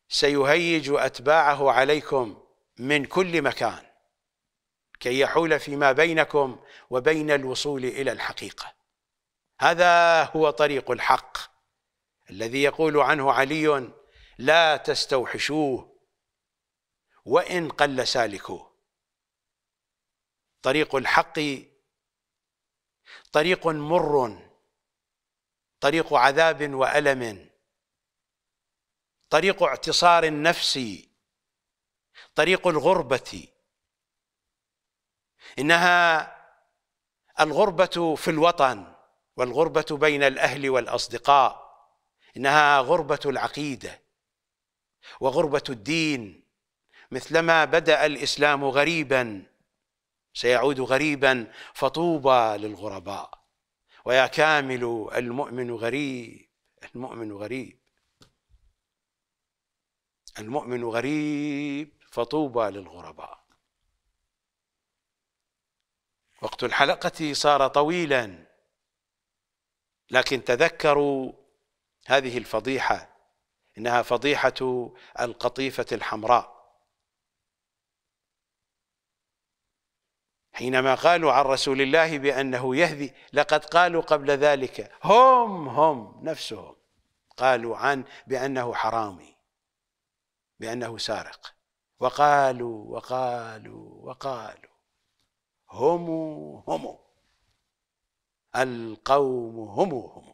سيهيج أتباعه عليكم من كل مكان كي يحول فيما بينكم وبين الوصول إلى الحقيقة هذا هو طريق الحق الذي يقول عنه علي لا تستوحشوه وإن قل سالكوه طريق الحق طريق مر طريق عذاب وألم طريق اعتصار نفسي طريق الغربة إنها الغربة في الوطن والغربة بين الأهل والأصدقاء إنها غربة العقيدة وغربة الدين مثلما بدأ الإسلام غريبا سيعود غريبا فطوبى للغرباء ويا كامل المؤمن غريب المؤمن غريب المؤمن غريب فطوبى للغرباء وقت الحلقة صار طويلا لكن تذكروا هذه الفضيحة انها فضيحه القطيفه الحمراء حينما قالوا عن رسول الله بانه يهدي لقد قالوا قبل ذلك هم هم نفسهم قالوا عن بانه حرامي بانه سارق وقالوا وقالوا وقالوا هم هم القوم هم هم